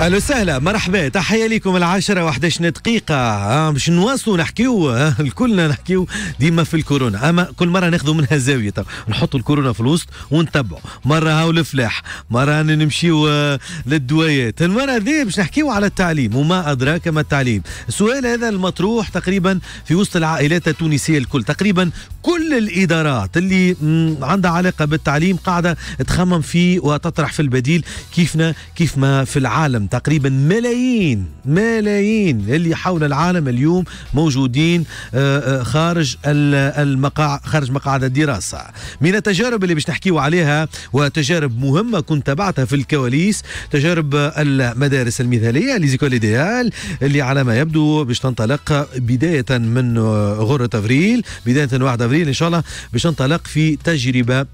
اهلا وسهلا مرحبا تحيه لكم العاشرة و11 دقيقة آه، باش نواصلوا نحكيو آه، الكلنا نحكيو ديما في الكورونا اما كل مرة ناخذوا منها زاوية نحطوا الكورونا في الوسط ونتبعوا مرة هاو الفلاح مرة نمشيو آه، للدوايات المرة هذه باش نحكيو على التعليم وما أدراك ما التعليم السؤال هذا المطروح تقريبا في وسط العائلات التونسية الكل تقريبا كل الإدارات اللي عندها علاقة بالتعليم قاعدة تخمم فيه وتطرح في البديل كيفنا كيف ما في العالم تقريبا ملايين ملايين اللي حول العالم اليوم موجودين آه، آه، خارج المقاع خارج مقاعد الدراسة من التجارب اللي باش نحكيو عليها وتجارب مهمة كنت تبعتها في الكواليس تجارب المدارس المثالية ليزيكول ايديال اللي على ما يبدو باش تنطلق بداية من غرة افريل بداية 1 افريل ان شاء الله باش تنطلق في تجربة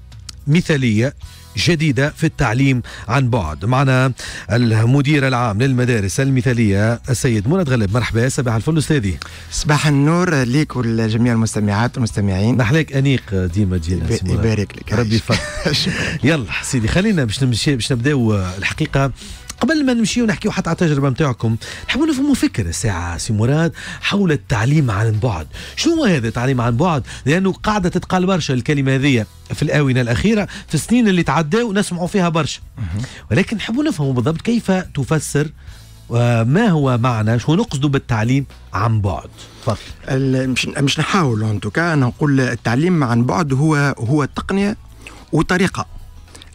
مثالية جديدة في التعليم عن بعد معنا المدير العام للمدارس المثالية السيد منى غلب مرحبا صباح الفل أستاذي صباح النور ليك ولجميع المستمعات والمستمعين نحليك أنيق ديما جينا يبارك لك ربي يفضل يلا سيدي خلينا باش نمشي باش نبداو الحقيقة قبل ما نمشيو نحكيو حتى على التجربه نتاعكم نحبوا نفهموا فكره ساعه سي مراد حول التعليم عن بعد شنو هو هذا التعليم عن بعد لانه قاعده تتقال برشا الكلمه هذه في الاونه الاخيره في السنين اللي تعداو نسمعوا فيها برشا ولكن نحبوا نفهموا بالضبط كيف تفسر آه، ما هو معنى شو نقصد بالتعليم عن بعد تفضل مش مش نحاول ان توكا نقول التعليم عن بعد هو هو تقنيه وطريقه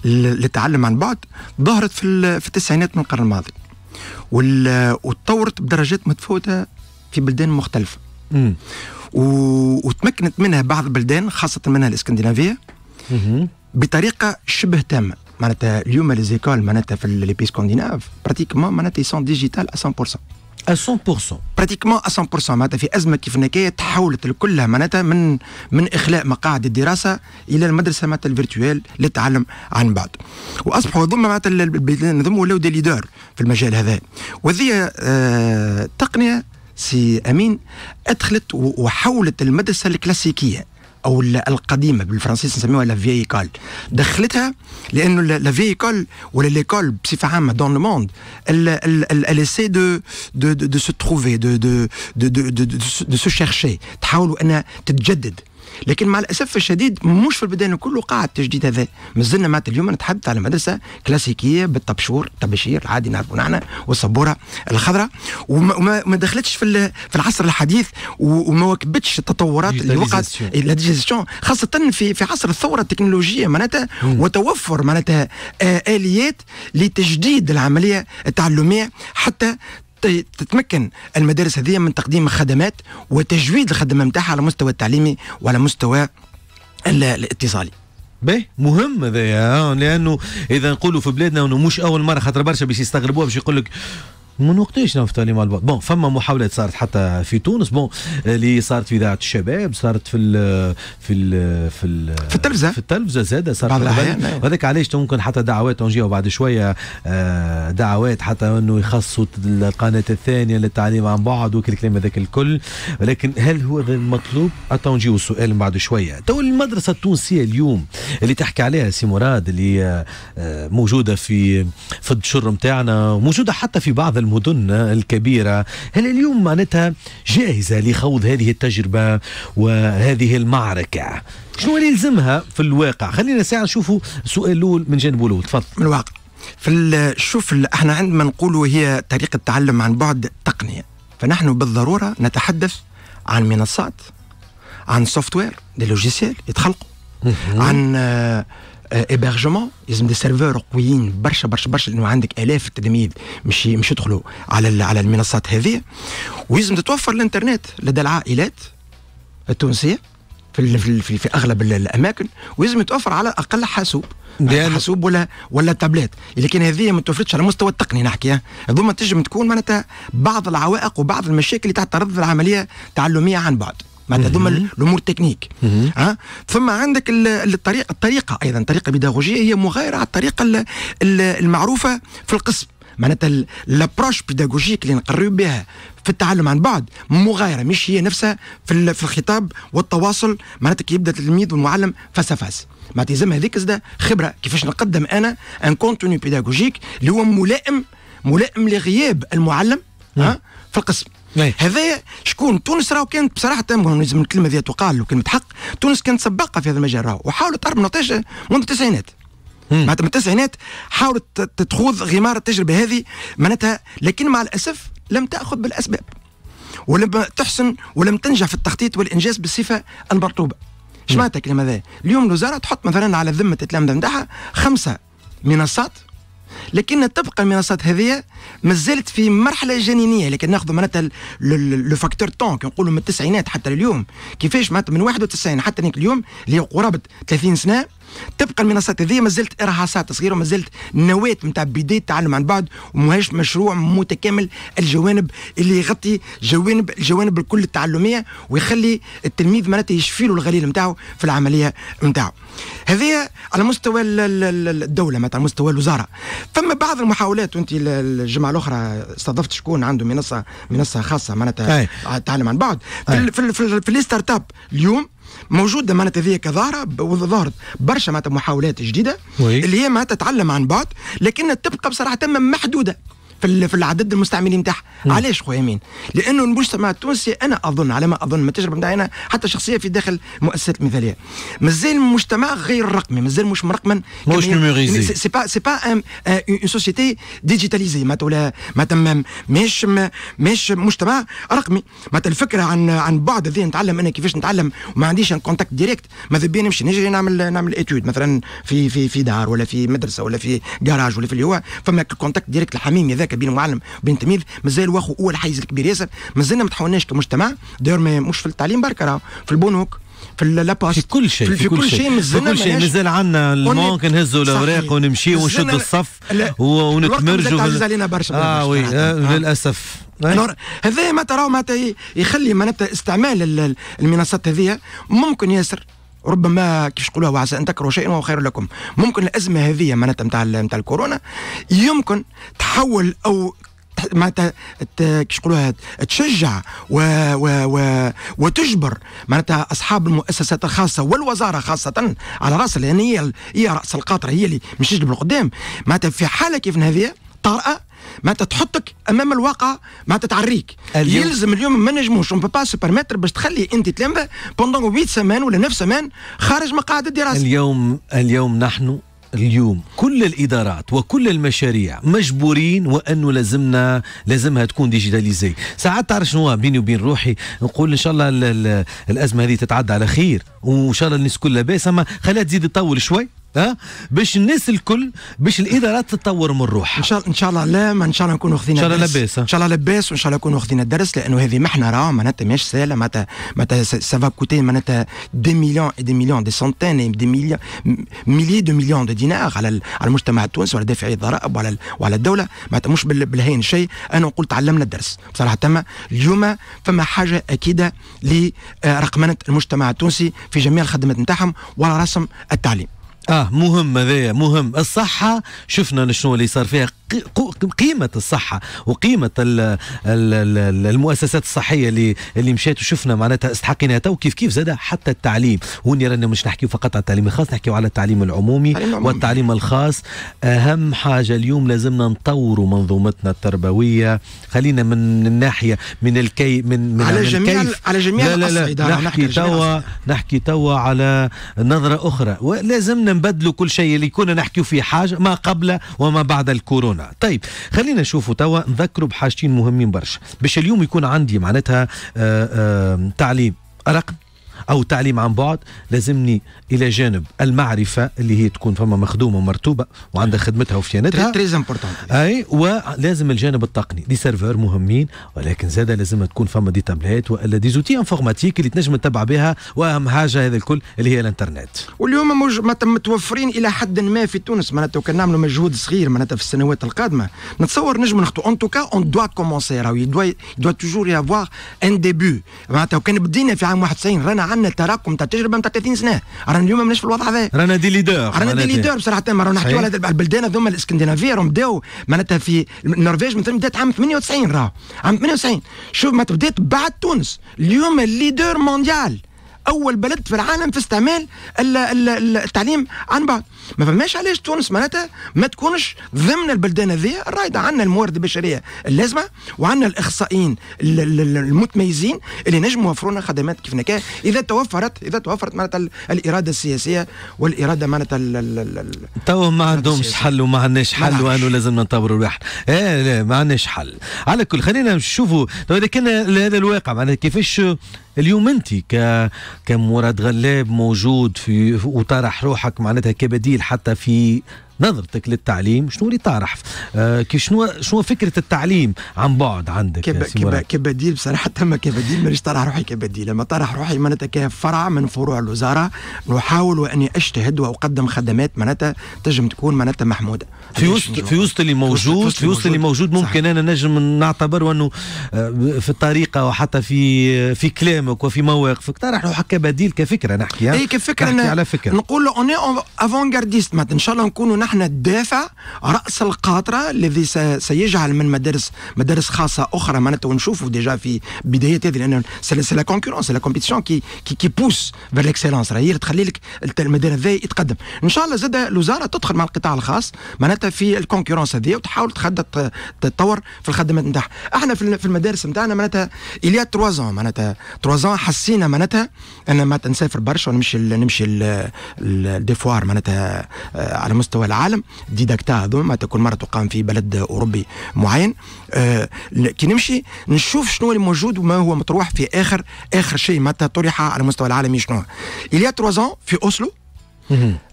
للتعلم عن بعد ظهرت في, في التسعينات من القرن الماضي وتطورت بدرجات متفوته في بلدان مختلفة و... وتمكنت منها بعض البلدان خاصة منها الاسكندنافية بطريقة شبه تامة معناتها اليوم ليزيكول معناتها في لي بي براتيكمون معناتها يسون ديجيتال 100% 100% براتيكمون 100% معناتها في ازمه كيف النكايه تحولت كلها معناتها من من اخلاء مقاعد الدراسه الى المدرسه معناتها الفيرتوال للتعلم عن بعد واصبحوا ضمن معناتها البلدان ضمن ولاو دي ليدر في المجال هذا وهذه آه تقنيه سي امين ادخلت وحولت المدرسه الكلاسيكيه او القديمه بالفرنسيس نسميوها لا ايكول دخلتها لانه لا ايكول ولا ليكول بصفه عامه دون لو موند سي دو دو دو سو تروفي دو دو دو دو سو شيرشي تحاولوا انها تتجدد لكن مع الاسف الشديد مش في البدايه كله قاع التجديد هذا مازلنا معناتها اليوم نتحدث على مدرسه كلاسيكيه بالطبشور الطباشير العادي نعرفوا نحن والصبوره الخضراء وما, وما دخلتش في, في العصر الحديث وما واكبتش التطورات اللي وقعت خاصه في في عصر الثوره التكنولوجيه معناتها وتوفر معناتها اليات لتجديد العمليه التعلميه حتى تتمكن المدارس هذه من تقديم خدمات وتجويد الخدمه نتاعها على مستوى التعليمي وعلى مستوى الاتصالي باهي مهم هذا لانه اذا نقولوا في بلادنا انه مش اول مره خاطر برشا باش يستغربوها باش يقول لك من وقتاش نفتالي لي مال بون فما محاولات صارت حتى في تونس بون اللي صارت في اذاعه الشباب صارت في ال في ال في ال في التلفزه في التلفزه زاد صارت أيوة. هذاك علاش ممكن حتى دعوات نجيو بعد شويه آه، دعوات حتى انه يخصوا القناه الثانيه للتعليم عن بعد وكل الكلام هذاك الكل ولكن هل هو هذا المطلوب؟ حتى نجيو السؤال بعد شويه تو المدرسه التونسيه اليوم اللي تحكي عليها سي مراد اللي آه، موجوده في في الدشر نتاعنا وموجوده حتى في بعض الم المدن الكبيرة هل اليوم معناتها جاهزة لخوض هذه التجربة وهذه المعركة شنو اللي يلزمها في الواقع خلينا ساعة نشوفوا السؤال الأول من جانب الأول تفضل من الواقع في شوف احنا عندما نقولوا هي طريقة تعلم عن بعد تقنية فنحن بالضرورة نتحدث عن منصات عن سوفت وير دي لوجيسيال يتخلقوا عن هيبرجمون لازم دي سيرفور قويين برشا برشا برشا لانه عندك الاف التلاميذ مش مش يدخلوا على على المنصات هذه ويزم تتوفر الانترنت لدى العائلات التونسيه في في, في, في اغلب الاماكن ويزم يتوفر على اقل حاسوب حاسوب ولا ولا تابلات لكن هذه ما توفرتش على مستوى التقني نحكي هذوما تنجم تكون معناتها بعض العوائق وبعض المشاكل اللي تعترض العمليه التعلميه عن بعد معناتها هذوما الامور التكنيك ها ثم عندك الطريقه الطريقه ايضا طريقه بيداغوجيه هي مغايره على الطريقه المعروفه في القسم معناتها لابروش بيداغوجيك اللي نقريو بها في التعلم عن بعد مغايره مش هي نفسها في, في الخطاب والتواصل معناتها كي يبدا التلميذ والمعلم فاس فاس معناتها يلزم هذيك زاده خبره كيفاش نقدم انا ان كونتوني بيداغوجيك اللي هو ملائم ملائم لغياب المعلم نعم. ها في القسم نعم. هذا شكون تونس راهو كانت بصراحه لازم الكلمه ذي تقال وكلمه حق تونس كانت سباقه في هذا المجال راهو وحاولت تعرف منذ التسعينات معناتها من التسعينات حاولت تخوض غمار التجربه هذه معناتها لكن مع الاسف لم تاخذ بالاسباب ولم تحسن ولم تنجح في التخطيط والانجاز بالصفه المرطوبه اش معناتها هذا اليوم الوزاره تحط مثلا على ذمه التلامذه نتاعها خمسه منصات لكن تبقى المنصات هذه زالت في مرحله جنينيه لكن ناخذ معناتها لو فاكتور تون نقولوا من التسعينات حتى اليوم كيفاش معناتها من 91 حتى اليوم اللي قرابه 30 سنه تبقى المنصات هذه مازالت ارهاصات صغيره زلت نواه نتاع بدايه التعلم عن بعد وماهيش مشروع متكامل الجوانب اللي يغطي جوانب الجوانب الكل التعلميه ويخلي التلميذ معناتها يشفي له الغليل نتاعو في العمليه نتاعو هذه على مستوى الدوله معناتها على مستوى الوزاره فما بعض المحاولات وانت الجمعه الاخرى استضفت شكون عنده منصه منصه خاصه معناتها تعلم عن بعد في, في, في, في الستارت اب اليوم موجوده معناتها هذه كظاهره وظهرت برشا معناتها محاولات جديده وي. اللي هي معناتها تتعلم عن بعد لكن تبقى بصراحه محدوده في في العدد المستعملين تاعها علاش خويا امين لانه المجتمع التونسي انا اظن على ما اظن من التجربه نتاعي انا حتى شخصيه في داخل مؤسسه المثاليه مازال المجتمع غير رقمي مازال مش مرقما مش نوميريزي سي با سي با اون سوسيتي ديجيتاليزي معناتها ما معناتها مش مش مجتمع رقمي معناتها الفكره عن عن بعد ذي نتعلم انا كيفاش نتعلم وما عنديش ان كونتاكت ديريكت ماذا بيا نمشي نجري نعمل نعمل اتيود مثلا في في في دار ولا في مدرسه ولا في جراج ولا في اللي هو فما كونتاكت ديريكت الحميمي هذاك علاقه بين المعلم وبين التلميذ مازال واخو هو الحيز الكبير ياسر مازلنا ما تحولناش كمجتمع دور ما مش في التعليم برك في البنوك في اللاباس في كل شيء في, كل شيء مازال كل شيء مازال عندنا المونك نهزوا الاوراق ونمشي ونشد الصف ونتمرجوا عزيز علينا برشا اه وي آه، للاسف آه. هذا ما تراه معناتها يخلي معناتها استعمال المنصات هذه ممكن ياسر ربما كيفاش نقولوها وعسى ان تكرهوا شيئا وهو خير لكم ممكن الازمه هذه معناتها نتاع نتاع الكورونا يمكن تحول او معناتها كيفاش نقولوها تشجع و و و وتجبر معناتها اصحاب المؤسسات الخاصه والوزاره خاصه على راسها لان هي هي راس القاطره هي اللي مش تجلب القدام معناتها في حاله كيف هذه الطارئه معناتها تحطك امام الواقع معناتها تعريك اليوم. يلزم اليوم ما نجموش اون با سو باش تخلي انت تلمبه بوندون 8 سمان ولا 9 سمان خارج مقاعد الدراسه اليوم اليوم نحن اليوم كل الادارات وكل المشاريع مجبورين وانه لازمنا لازمها تكون ديجيتاليزي ساعات تعرف شنو بيني وبين روحي نقول ان شاء الله الازمه هذه تتعدى على خير وان شاء الله الناس كلها اما خليها تزيد تطول شوي ها باش الناس الكل باش الادارات تتطور من روحها ان شاء الله ان شاء الله لا ما ان شاء الله نكونوا خذينا ان شاء الله لاباس ان شاء الله لاباس وان شاء الله نكونوا خذينا الدرس لانه هذه محنه راه معناتها ماهيش سهله معناتها معناتها سافا كوتي معناتها دي مليون دي مليون دي سنتين دي مليون ملي دو مليون دو دينار على على المجتمع التونسي وعلى دافعي الضرائب وعلى وعلى الدوله معناتها مش بالهين شيء انا نقول تعلمنا الدرس بصراحه تم اليوم فما حاجه اكيده لرقمنه المجتمع التونسي في جميع الخدمات نتاعهم وعلى رسم التعليم اه مهم هذايا مهم الصحه شفنا شنو اللي صار فيها قيمة الصحة وقيمة الـ الـ المؤسسات الصحية اللي اللي مشات وشفنا معناتها استحقيناها تو كيف كيف زاد حتى التعليم وني رانا مش نحكيو فقط على التعليم الخاص نحكيو على التعليم العمومي والتعليم الخاص أهم حاجة اليوم لازمنا نطوروا منظومتنا التربوية خلينا من الناحية من الكي من, من على جميع كيف على جميع لا لا لا نحكي توا نحكي توا على نظرة أخرى ولازمنا نبدلوا كل شيء اللي كنا نحكيو فيه حاجه ما قبل وما بعد الكورونا طيب خلينا نشوفوا توا نذكروا بحاجتين مهمين برشا باش اليوم يكون عندي معناتها آه، آه، تعليم رقم او تعليم عن بعد لازمني الى جانب المعرفه اللي هي تكون فما مخدومه ومرتوبه وعندها خدمتها وفيانتها تريز اي ولازم الجانب التقني دي سيرفر مهمين ولكن زادة لازم تكون فما دي تابلات والا دي زوتي انفورماتيك اللي تنجم تتبع بها واهم حاجه هذا الكل اللي هي الانترنت واليوم تم متوفرين الى حد ما في تونس معناتها وكان نعملوا مجهود صغير معناتها في السنوات القادمه نتصور نجم نخطو ان توكا اون دوا كومونسي راهو دوا توجور يافوار ان ديبي معناتها وكان بدينا في عام 91 رانا عندنا تراكم تاع التجربه نتاع 30 سنه رانا اليوم ماناش في الوضع هذا رانا دي ليدر رانا دي ليدر بصراحه رانا نحكيو على البلدان هذوما الاسكندنافيه راهم بداو معناتها في النرويج مثلا بدات عام 98 راه عام 98 شوف ما بدات بعد تونس اليوم الليدر مونديال اول بلد في العالم في استعمال التعليم عن بعد ما فماش علاش تونس معناتها ما تكونش ضمن البلدان هذيا الرايده عندنا الموارد البشريه اللازمه وعندنا الاخصائيين المتميزين اللي نجموا يوفرونا خدمات كيف نكا اذا توفرت اذا توفرت معناتها الاراده السياسيه والاراده معناتها تو ما عندهمش حل وما عندناش حل وانه لازم نطوروا الواحد ايه لا ما عندناش حل على كل خلينا نشوفوا اذا كان هذا الواقع معناتها كيفاش اليوم انت ك كمراد غلاب موجود في وطرح روحك معناتها كبديل حتى في نظرتك للتعليم شنو اللي تعرف آه، كي شنو شنو فكره التعليم عن بعد عندك كب... كب... كبديل بصراحه تم كبديل مانيش طرح روحي كبديل لما طرح روحي معناتها كفرع من فروع الوزاره نحاول واني اجتهد واقدم خدمات معناتها تنجم تكون معناتها محموده في وسط في وسط اللي موجود في وسط اللي موجود ممكن انا نجم نعتبر انه آه، في الطريقه وحتى في آه، في كلامك وفي مواقفك طرح روحك كبديل كفكره نحكي اي كفكره نحكي على فكره نقول اوني افون ان شاء الله نكونوا نحن احنا الدافع رأس القاطرة الذي سيجعل من مدارس مدارس خاصة أخرى معناتها ونشوفوا ديجا في بداية هذه لأن سي لا كونكورونس لا كومبيتيسيون كي كي, كي بوس فير ليكسيلونس راهي تخلي لك المدارس هذا يتقدم إن شاء الله زاد الوزارة تدخل مع القطاع الخاص معناتها في الكونكورونس هذه وتحاول تخدم تطور في الخدمات نتاعها احنا في المدارس نتاعنا معناتها اليا 3 زون معناتها 3 زون حسينا معناتها أن ما نسافر برشا ونمشي نمشي الديفوار معناتها آه، على مستوى العالم ديداكتا هذوما تكون مره تقام في بلد اوروبي معين آه كي نمشي نشوف شنو اللي موجود وما هو مطروح في اخر اخر شيء متى طرح على المستوى العالمي شنو اليا y a في اوسلو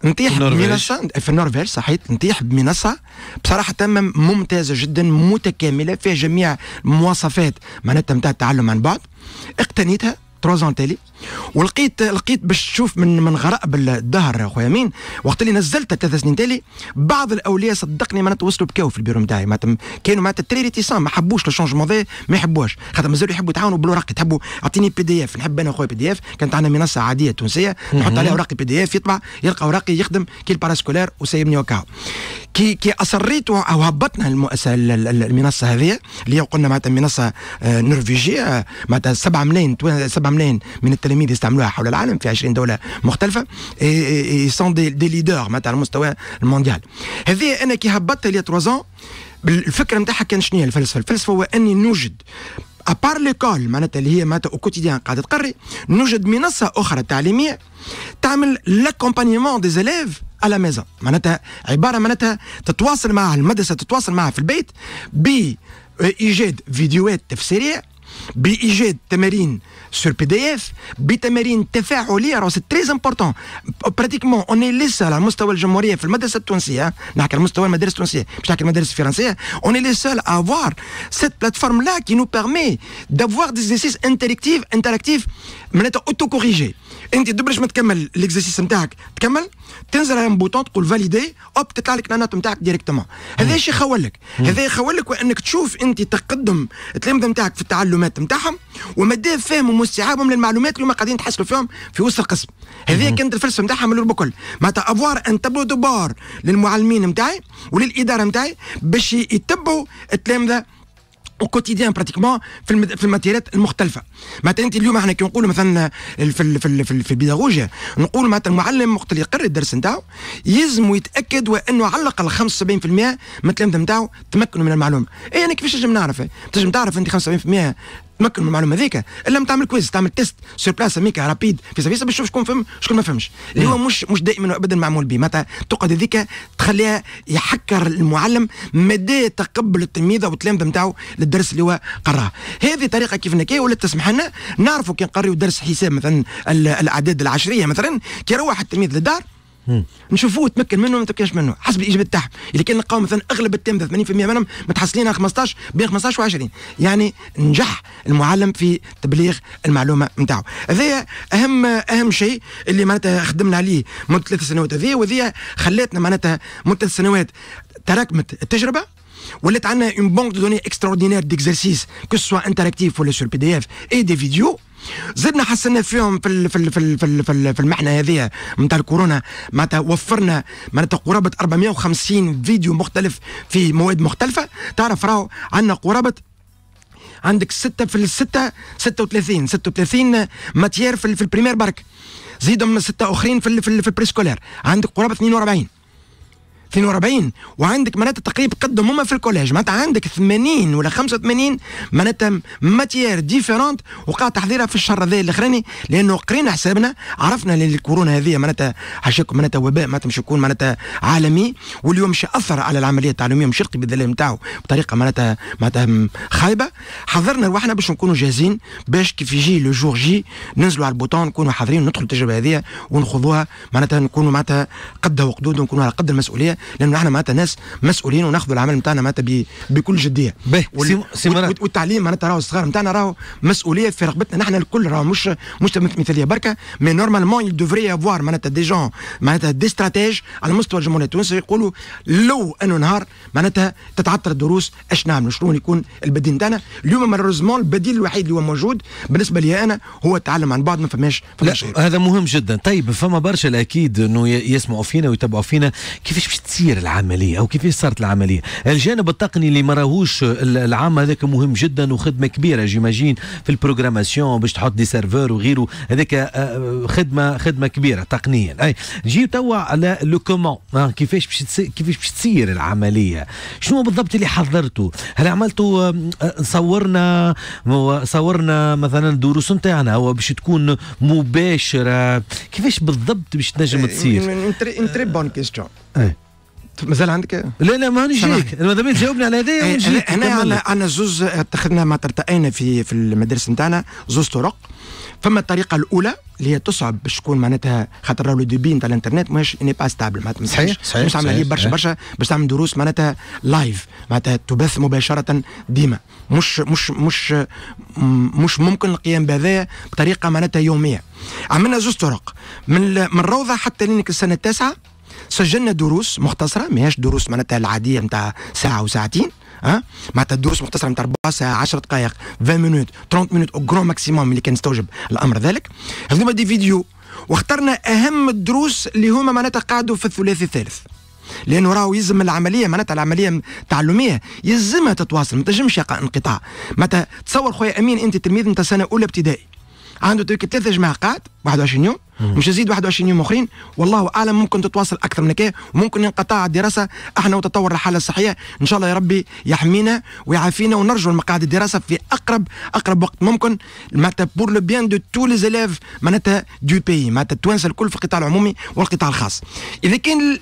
نطيح بمنصه في النورفيل صحيت نطيح بمنصه بصراحه تمام ممتازه جدا متكامله فيها جميع مواصفات معناتها نتاع التعلم عن بعد اقتنيتها تروزون تالي ولقيت لقيت باش تشوف من من غرائب الدهر اخويا مين وقت اللي نزلت ثلاث سنين تالي بعض الاولياء صدقني معناتها وصلوا بكاو في البيرو نتاعي معناتها كانوا معناتها التريري اتصام ما حبوش لو شونجمون ذا ما يحبوهاش خاطر مازالوا يحبوا يتعاونوا بالورقي تحبوا اعطيني بي دي اف نحب انا اخويا بي دي اف كانت عندنا منصه عاديه تونسيه نحط عليها اوراقي بي دي اف يطبع يلقى اوراقي يخدم كي الباراسكولار وسايبني وكاو كي كي اصريت او هبطنا المؤسسه المنصه هذه اللي قلنا معناتها منصه آه، نرويجيه معناتها 7 ملايين 7 ملايين من التلاميذ يستعملوها حول العالم في 20 دوله مختلفه سون دي, دي ليدر معناتها على المستوى المونديال هذه انا كي هبطت لي 3 الفكره نتاعها كان شنو هي الفلسفه الفلسفه هو اني نوجد ابار ليكول معناتها اللي هي معناتها اوكوتيديان قاعده تقري نوجد منصه اخرى تعليميه تعمل لاكومبانيمون دي زيليف على ميزون معناتها عباره معناتها تتواصل معها المدرسه تتواصل معها في البيت ب ايجاد فيديوهات تفسيريه b. j. témérin sur pdf b. témérin tefr alors c'est très important. pratiquement on est là dans la mesure où je m'entends bien avec madame témérin. si j'ai besoin de faire des affaires, si j'ai besoin de on est là seul à avoir cette plateforme là qui nous permet d'avoir des exercices intellectuels, interactifs, mais être auto-corrigé. انت دبلش ما تكمل ليكزيسيس نتاعك تكمل تنزل على بوتون تقول فاليدي اوب تطلع لك الانات نتاعك ديريكتومون هذا يخول لك؟ هذا يخولك وانك تشوف انت تقدم التلامذه نتاعك في التعلمات نتاعهم ومدى فهمهم واستيعابهم للمعلومات اللي هما قاعدين تحصلوا فيهم في وسط القسم هذه كانت الفلسفه نتاعهم من الكل معناتها افوار ان تابلو بار للمعلمين نتاعي وللاداره نتاعي باش يتبعوا التلامذه كوتيديان براتيكمون في المد... في الماتيريات المختلفه معناتها انت اليوم احنا كي نقولوا مثلا في ال... في ال... في, ال... في البيداغوجيا نقول معناتها المعلم وقت اللي يقرر الدرس نتاعو يلزم يتاكد وانه على الاقل 75% من التلامذه نتاعو تمكنوا من المعلومه اي انا يعني كيفاش نجم نعرف تنجم تعرف انت 75% تمكن من المعلومه هذيك الا ما تعمل كويز تعمل تيست سور بلاس ميكا رابيد في سفيسه باش تشوف شكون فهم شكون ما فهمش اللي هو نعم. مش مش دائما ابدا معمول به متى تقعد هذيك تخليها يحكر المعلم مدى تقبل التلميذ او التلامذه نتاعو للدرس اللي هو قراه هذه طريقه كيف نكايه ولا تسمح لنا نعرفوا كي نقريو درس حساب مثلا الاعداد العشريه مثلا كي يروح التلميذ للدار نشوفوه تمكن منه ما تمكنش منه حسب الاجابه تاعهم اذا كان نلقاو مثلا اغلب التلامذه 80% منهم متحصلين على 15 بين 15 و20 يعني نجح المعلم في تبليغ المعلومه نتاعو هذايا اهم اهم شيء اللي معناتها خدمنا عليه مده ثلاث سنوات هذه وهذه خلاتنا معناتها مده ثلاث سنوات تراكمت التجربه ولات عندنا اون بونك دو دوني اكستراوردينير ديكزرسيس كو سوا انتراكتيف ولا سور بي دي اف اي دي فيديو زدنا حسنا فيهم في في في في, في, في المحنه هذه نتاع الكورونا معناتها وفرنا معناتها قرابه 450 فيديو مختلف في مواد مختلفه تعرف راهو عندنا قرابه عندك ستة في الستة 36 36 ماتير في, في البريمير برك زيدهم ستة أخرين في, في, في البريسكولير عندك قرابة 42 42 وعندك معناتها تقريبا قد هما في الكوليج معناتها عندك 80 ولا 85 معناتها ماتيير ديفيرونت وقاعد تحضيرها في الشهر هذا الاخراني لانه قرينا حسابنا عرفنا ان الكورونا هذه معناتها حاشاكم معناتها وباء معناتها مش يكون معناتها عالمي واليوم مش اثر على العمليه التعليميه مش يلقي بالذلاء نتاعو بطريقه معناتها معناتها خايبه حضرنا روحنا باش نكونوا جاهزين باش كيف يجي لو جور جي ننزلوا على البوطون نكونوا حاضرين ندخلوا التجربه هذه ونخوضوها معناتها نكونوا معناتها قدها وقدود ونكونوا على قد المسؤوليه لانه نحن معناتها ناس مسؤولين وناخذوا العمل نتاعنا معناتها بكل جديه وال... والتعليم معناتها راهو الصغار نتاعنا راهو مسؤوليه في رقبتنا نحن الكل راهو مش مش مثاليه بركه مي نورمالمون يدوفري افوار معناتها دي جون معناتها دي استراتيج على مستوى الجمهوريه التونسيه يقولوا لو انه نهار معناتها تتعطل الدروس اش نعملوا شنو يكون البديل نتاعنا اليوم مالوريزمون البديل الوحيد اللي هو موجود بالنسبه لي انا هو التعلم عن بعد ما فماش هذا مهم جدا طيب فما برشا الاكيد انه يسمعوا فينا ويتابعوا فينا كيفاش باش تصير العمليه او كيفاش صارت العمليه الجانب التقني اللي ما راهوش العام هذاك مهم جدا وخدمه كبيره جيماجين في البروغراماسيون باش تحط دي سيرفور وغيره هذاك آه، خدمه خدمه كبيره تقنيا اي نجي توا على لو كومون آه، كيفاش باش كيفاش باش تصير العمليه شنو بالضبط اللي حضرته هل عملتوا آه، صورنا صورنا مثلا الدروس نتاعنا هو باش تكون مباشره كيفاش بالضبط باش تنجم تصير تري بون كيستيون مازال عندك لا لا ما نجيك ماذا بيا تجاوبني على هذايا إيه، ونجيك هنا عندنا زوز اتخذنا ما ترتأينا في في المدارس نتاعنا زوز طرق فما الطريقه الاولى اللي هي تصعب باش تكون معناتها خاطر راهو ديبي نتاع الانترنت ماهيش اني با ستابل معناتها صحيح صحيح باش تعمل برشا برشا باش تعمل دروس معناتها لايف معناتها تبث مباشره ديما مش مش مش مش ممكن القيام بهذا بطريقه معناتها يوميه عملنا زوز طرق من من الروضه حتى لينك السنه التاسعه سجلنا دروس مختصره ماهيش دروس معناتها العاديه نتاع ساعه وساعتين ها معناتها دروس مختصره نتاع 4 ساعه 10 دقائق 20 مينوت 30 مينوت او جرون ماكسيموم اللي كان يستوجب الامر ذلك هذوما دي فيديو واخترنا اهم الدروس اللي هما معناتها قعدوا في الثلاثي الثالث لانه راهو يلزم العمليه معناتها العمليه التعلميه يلزمها تتواصل ما تنجمش يقع انقطاع معناتها تصور خويا امين انت تلميذ نتاع سنه اولى ابتدائي عنده تركي ثلاثة قاعد 21 يوم مش يزيد 21 يوم اخرين والله اعلم ممكن تتواصل اكثر من هكا وممكن ينقطع الدراسه احنا وتطور الحاله الصحيه ان شاء الله يا ربي يحمينا ويعافينا ونرجو لمقاعد الدراسه في اقرب اقرب وقت ممكن معناتها بور لو بيان دو تو لي زيليف معناتها دو بي معناتها التوانسه الكل في القطاع العمومي والقطاع الخاص اذا كان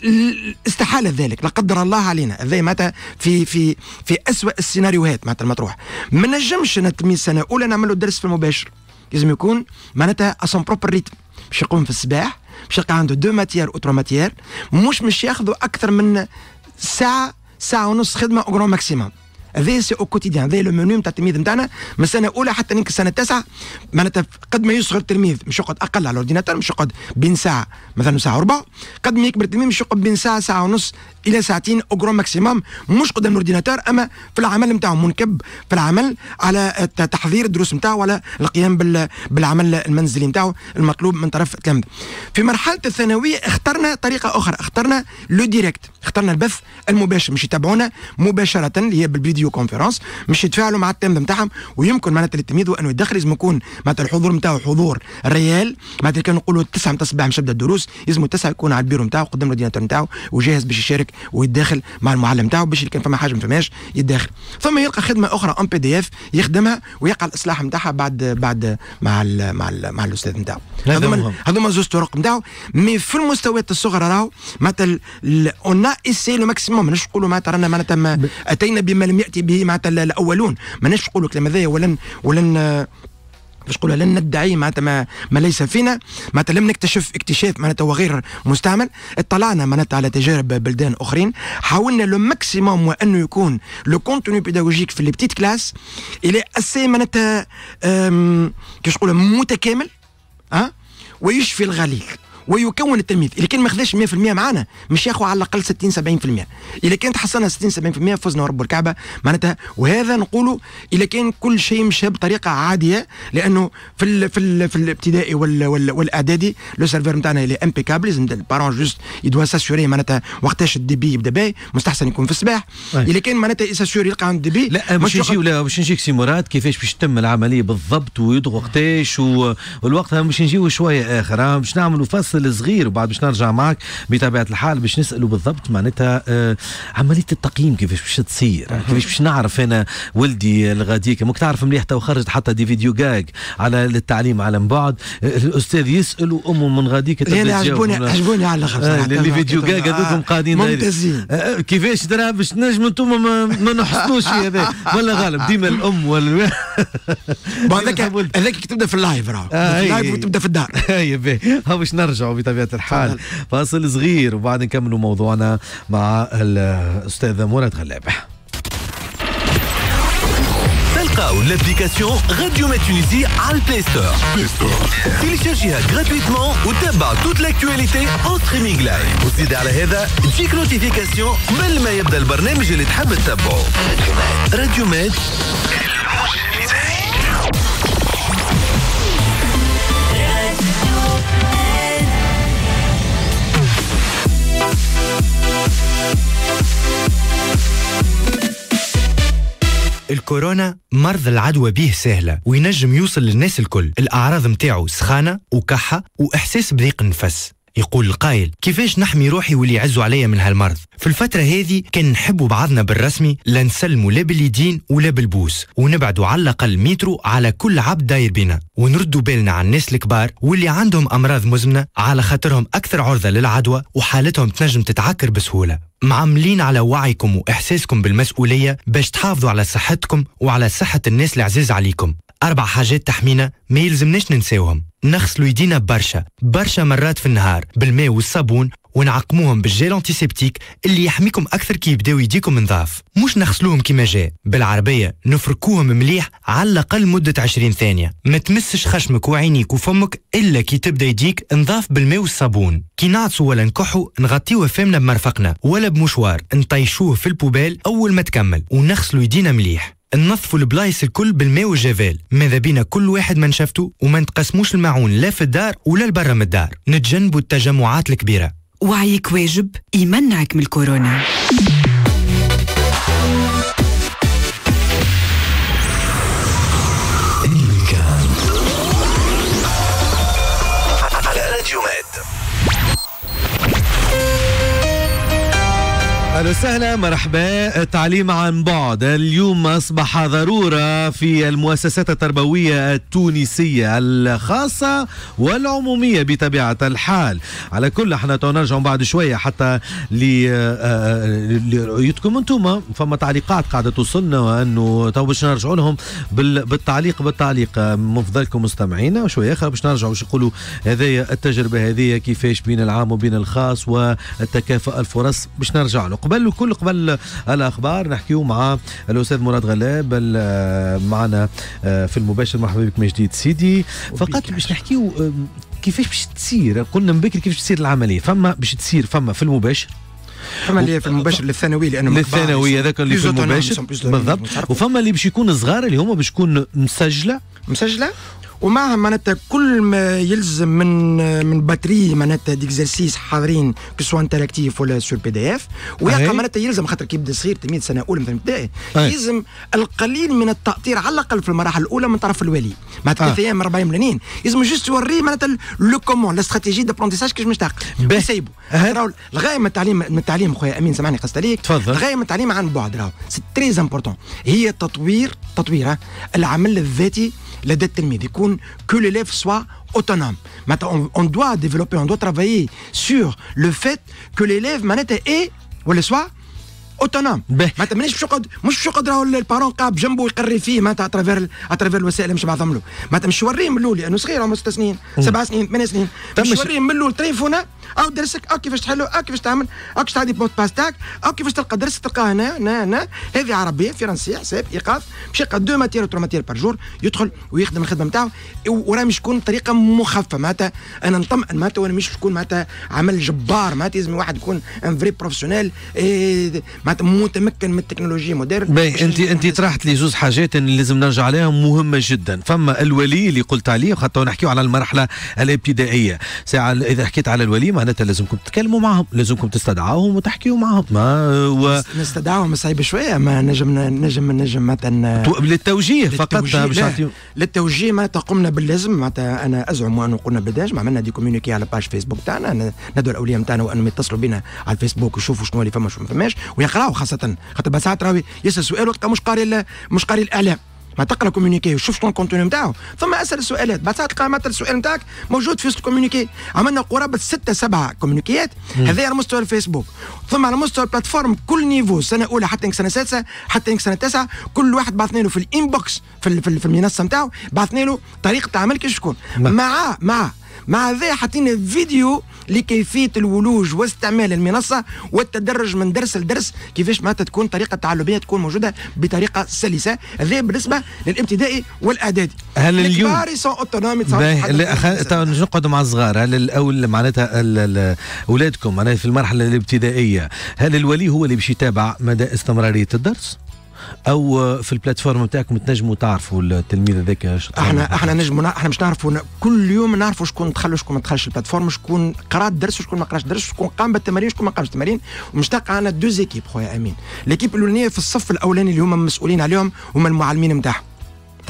استحاله ذلك لا قدر الله علينا هذا معناتها في في في اسوء السيناريوهات معناتها المطروح ما نجمش انا تلميذ سنه اولى نعمل له درس في المباشر لازم يكون معناتها اسون بروبر ريتم باش يقوم في الصباح باش يلقى عنده دو ماتيير او ترو ماتيير مش باش ياخذوا اكثر من ساعه ساعه ونص خدمه او جرون ماكسيموم هذا سي او كوتيديان هذا لو منيو نتاع التلميذ نتاعنا من السنه الاولى حتى لين السنه التاسعه معناتها قد ما يصغر التلميذ مش يقعد اقل على الاورديناتور مش يقعد بين ساعه مثلا ساعه وربع قد ما يكبر التلميذ مش يقعد بين ساعه ساعه ونص الى ساعتين اوغرون ماكسيموم مش قدام الاورديناتور اما في العمل نتاعو منكب في العمل على تحضير الدروس نتاعو على القيام بالعمل المنزلي نتاعو المطلوب من طرف التلامذه في مرحله الثانويه اخترنا طريقه اخرى اخترنا لو ديريكت اخترنا البث المباشر مش يتابعونا مباشره اللي هي بالفيديو كونفرنس مش يتفاعلوا مع التلامذه نتاعهم ويمكن معناتها التلاميذ انه يدخل لازم يكون معناتها الحضور نتاعو حضور ريال معناتها كان نقولوا 9 نتاع الصباح باش يبدا الدروس لازم 9 يكون على البيرو نتاعو قدام الاورديناتور نتاعو وجاهز باش يشارك ويتداخل مع المعلم تاعو باش اللي كان فما حاجه ما فماش يتداخل ثم يلقى خدمه اخرى ام بي دي اف يخدمها ويقع الاصلاح نتاعها بعد بعد مع الـ مع الـ مع الاستاذ نتاعو هذوما هذوما زوج طرق نتاعو مي في المستويات الصغرى راهو معناتها اون اسي لو ماكسيموم ماناش نقولوا معناتها رانا معناتها اتينا بما لم ياتي به معناتها الاولون ماناش نقولوا كلام هذايا ولن ولن باش نقولها لن ندعي معناتها ما, ما ليس فينا معناتها لم نكتشف اكتشاف معناتها هو غير مستعمل اطلعنا معناتها على تجارب بلدان اخرين حاولنا لو ماكسيموم وانه يكون لو كونتوني بيداغوجيك في لي بتيت كلاس الى اسي معناتها كيش نقولها متكامل ها أه؟ ويشفي الغليل ويكون التلميذ اذا كان ما خداش 100% معانا مش ياخو على الاقل 60 70% اذا كانت حصلنا 60 70% فزنا ورب الكعبه معناتها وهذا نقولوا اذا كان كل شيء مشى بطريقه عاديه لانه في الـ في الـ في الابتدائي وال وال والاعدادي لو سيرفر نتاعنا اللي امبيكابل لازم البارون جوست يدوا ساسوري معناتها وقتاش الديبي يبدا باهي مستحسن يكون في الصباح اذا كان معناتها ساسوري يلقى عند الديبي لا مش نجي ولا مش نجيك سي مراد كيفاش باش تتم العمليه بالضبط ويدغوا وقتاش والوقت مش نجيو شويه اخر باش نعملوا فصل الفاصل الصغير وبعد باش نرجع معك بطبيعه الحال باش نسالوا بالضبط معناتها آه، عمليه التقييم كيفاش باش تصير كيفاش باش نعرف انا ولدي الغادي كيما تعرف مليح تو خرجت حتى دي فيديو جاك على التعليم على من بعد آه، الاستاذ يسال امه من غاديك يعني عجبوني عجبوني على الاخر اللي فيديو جاك هذوكم قاعدين ممتازين آه، كيفاش ترى باش نجم انتم ما نحصلوش في هذا ولا غالب ديما الام ولا هذاك هذاك تبدا في اللايف راه اللايف إيه. وتبدا في الدار اي باهي باش نرجع نرجعوا بطبيعه الحال فاصل صغير وبعد نكملوا موضوعنا مع الاستاذ مراد غلابح تلقاو لابليكاسيون راديو ماتونيزي على البلاي ستور Téléchargez gratuitement وتابع توت لاكتواليتي اون ستريمينغ لايف وزيد على هذا تجيك نوتيفيكاسيون قبل ما يبدا البرنامج اللي تحب تتبعه راديو مات الكورونا مرض العدوى بيه سهلة وينجم يوصل للناس الكل الأعراض متاعو سخانة وكحة وإحساس بضيق النفس يقول القائل كيفاش نحمي روحي واللي يعزوا عليا من هالمرض في الفترة هذه كان نحبوا بعضنا بالرسمي لا نسلموا لا باليدين ولا بالبوس ونبعدوا على الأقل مترو على كل عبد داير بينا ونردوا بالنا على الناس الكبار واللي عندهم أمراض مزمنة على خاطرهم أكثر عرضة للعدوى وحالتهم تنجم تتعكر بسهولة معاملين على وعيكم وإحساسكم بالمسؤولية باش تحافظوا على صحتكم وعلى صحة الناس العزيز عليكم أربع حاجات تحمينا ما يلزمناش ننساوهم نغسلوا يدينا برشا برشا مرات في النهار بالماء والصابون ونعقموهم بالجيل انتيسيبتيك اللي يحميكم اكثر كي يبداو يديكم نظاف مش نغسلوهم كيما جاء بالعربيه نفركوهم مليح على الاقل مده 20 ثانيه ما تمسش خشمك وعينيك وفمك الا كي تبدا يديك نظاف بالماء والصابون كي نعطسوا ولا نكحوا نغطيو فمنا بمرفقنا ولا بمشوار نطيشوه في البوبال اول ما تكمل ونغسلوا يدينا مليح ننظفوا البلايص الكل بالماء والجفال ماذا بينا كل واحد ما شفته وما نتقسموش المعون لا في الدار ولا برا من الدار نتجنبوا التجمعات الكبيره وعيك واجب يمنعك من الكورونا اهلا وسهلا مرحبا التعليم عن بعد اليوم اصبح ضروره في المؤسسات التربويه التونسيه الخاصه والعموميه بطبيعه الحال على كل احنا نرجع بعد شويه حتى آه، آه، لرؤيتكم انتم فما تعليقات قاعده توصلنا وانه تو باش نرجعوا لهم بالتعليق بالتعليق مفضلكم مستمعينا وشويه اخر باش نرجعوا باش نقولوا هذايا التجربه هذه كيفاش بين العام وبين الخاص والتكافؤ الفرص باش نرجع له قبل وكل قبل الاخبار نحكيو مع الاستاذ مراد غلاب معنا آه، في المباشر مرحبا بك من جديد سيدي فقط باش نحكيو كيفاش باش تصير قلنا من بكري كيفاش تصير العمليه فما باش تصير فما في المباشر فما اللي في المباشر للثانوي لانه للثانوي هذاك اللي في المباشر بالضبط وفما اللي باش يكون صغار اللي هما باش تكون مسجله مسجله ومعها معناتها كل ما يلزم من من باتري معناتها ديكزرسيس حاضرين كسوا انتراكتيف ولا سور بي دي اف ويلقى معناتها يلزم خاطر كي يبدا صغير تلميذ سنه اولى مثلا ابتدائي يلزم القليل من التاطير على الاقل في المراحل الاولى من طرف الوالي معناتها ثلاث ايام آه. اربع ايام مليون يلزم جوست يوريه معناتها لو كومون لا استراتيجي دابرونتيساج كيفاش مشتاق يسيبوا الغايه من التعليم من التعليم خويا امين سامحني قصت عليك تفضل الغايه من التعليم عن بعد راهو سي تري امبورتون هي تطوير تطوير العمل الذاتي لدى التلميذ يكون que l'élève soit autonome. Maintenant, on, doit développer, on doit travailler sur le fait que l'élève, manette, et ou le soit, اوتونوم معناتها مانيش باش يقعد مش باش يقعد راهو البارون قاعد جنبه يقري فيه معناتها اترافير اترافير الوسائل مش بعضهم له معناتها مش وريه من الاول لانه صغير عمره ست سنين سبع سنين ثمان سنين مش وريه من الاول تليفونه او درسك او كيفاش تحلو او كيفاش تعمل او كيفاش تعدي بوت باس تاعك او كيفاش تلقى درس تلقاه هنا هنا هنا هذه عربيه فرنسيه حساب ايقاف باش يلقى دو ماتير وترو ماتير بار جور يدخل ويخدم الخدمه نتاعو وراه مش يكون بطريقه مخففه معناتها انا نطمئن معناتها وانا مش تكون معناتها عمل جبار معناتها لازم واحد يكون ان فري بروفيسيونيل معناتها متمكن من التكنولوجيا مودرن باهي انت انت طرحت لي زوز حاجات اللي لازم نرجع عليها مهمه جدا فما الولي اللي قلت عليه خاطر نحكيو على المرحله الابتدائيه ساعه اذا حكيت على الولي معناتها لازمكم تتكلموا معهم لازمكم تستدعوهم وتحكيوا معهم ما و... نستدعوهم صعيب شويه ما نجم نجم نجم مثلا للتوجيه فقط باش للتوجيه ما قمنا باللازم معناتها انا ازعم وانا قلنا باللازم عملنا دي كوميونيكي على باج فيسبوك تاعنا ندعو الاولياء تاعنا وانهم يتصلوا بنا على الفيسبوك ويشوفوا شنو اللي فما شنو ما فماش يقراو خاصه خاطر ساعات راهو يسال سؤال وقتها مش قاري مش قاري الاعلام ما تقرا كومونيكي وشوف شكون الكونتوني نتاعو ثم اسال سؤالات بعد ساعات تلقى مثلا السؤال نتاعك موجود في وسط الكومونيكي عملنا قرابه ستة سبعة كومونيكيات هذا على مستوى الفيسبوك ثم على مستوى البلاتفورم كل نيفو سنه اولى حتى سنه سادسه حتى سنه تسعه كل واحد بعثنا له في الانبوكس في, في, في المنصه نتاعو بعثنا له طريقه عمل شكون نعم. مع مع مع ذا حاطين فيديو لكيفيه الولوج واستعمال المنصه والتدرج من درس لدرس كيفاش معناتها تكون طريقه تعلميه تكون موجوده بطريقه سلسه هذا بالنسبه للابتدائي والاعدادي هل اليوم الكبار سون اوتونومي نقعدوا مع الصغار هل الاول معناتها اولادكم معناتها في المرحله الابتدائيه هل الولي هو اللي باش يتابع مدى استمراريه الدرس؟ او في البلاتفورم نتاعكم تنجموا تعرفوا التلميذ هذاك احنا احنا نجموا احنا مش نعرفوا كل يوم نعرفوا شكون دخل وشكون ما دخلش البلاتفورم شكون قرا الدرس وشكون ما قراش الدرس شكون قام بالتمارين وشكون ما قامش بالتمارين ومشتاق عندنا دو زيكيب خويا امين ليكيب الاولانيه في الصف الاولاني اللي هما مسؤولين عليهم هما المعلمين نتاعهم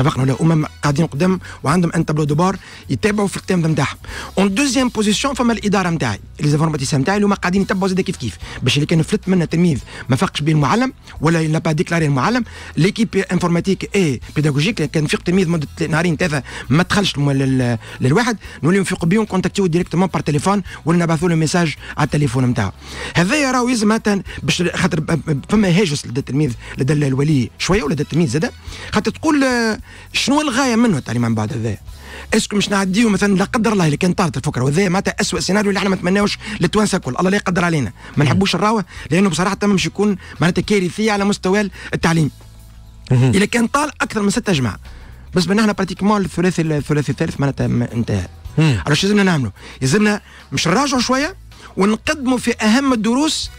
اتفقنا ولا امم قاعدين قدام وعندهم ان تابلو دبار يتابعوا في التيم نتاعهم اون دوزيام بوزيسيون فما الاداره نتاعي ليزانفورماتيسيان نتاعي اللي هما قاعدين يتبعوا زاد كيف كيف باش اللي كان فلت منا تلميذ ما فاقش بين المعلم ولا لا با ديكلاري المعلم ليكيب انفورماتيك اي بيداغوجيك كان فيق تلميذ مده نهارين ثلاثه ما دخلش للواحد نولي نفيقوا بيهم كونتاكتيو ديريكتومون بار تليفون ولا نبعثوا له ميساج على التليفون نتاعو هذايا راهو يلزم باش خاطر فما هاجس لدى التلميذ لدى الولي شويه ولدى التلميذ زاد خاطر تقول شنو الغايه منه التعليم من بعد هذا؟ اسكو مش نعديو مثلا لا قدر الله اللي كان طارت الفكره وهذا معناتها اسوء سيناريو اللي احنا ما نتمناوش للتوانسه الكل الله لا يقدر علينا ما نحبوش الراوه لانه بصراحه مش يكون معناتها كارثيه على مستوى التعليم اذا كان طال اكثر من ستة جماعه بس احنا براتيكمون الثلاثي الثلاثي الثالث معناتها انتهى على شو لازمنا نعملوا؟ لازمنا مش نراجعوا شويه ونقدموا في اهم الدروس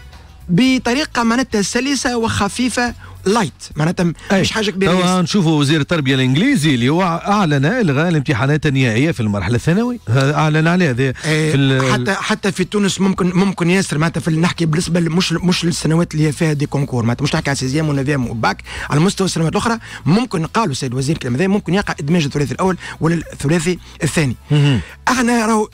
بطريقه معناتها سلسه وخفيفه لايت معناتها مش حاجه كبيره طبعا نشوفوا وزير التربيه الانجليزي اللي هو اعلن الغاء الامتحانات النهائيه في المرحله الثانويه اعلن عليه هذا ايه حتى حتى في تونس ممكن ممكن ياسر معناتها في نحكي بالنسبه مش مش للسنوات اللي هي فيها دي كونكور معناتها مش نحكي على سيزيام ونوفيام وباك على مستوى السنوات الاخرى ممكن قالوا السيد الوزير الكلام هذا ممكن يقع ادماج الثلاثي الاول ولا الثلاثي الثاني احنا راهو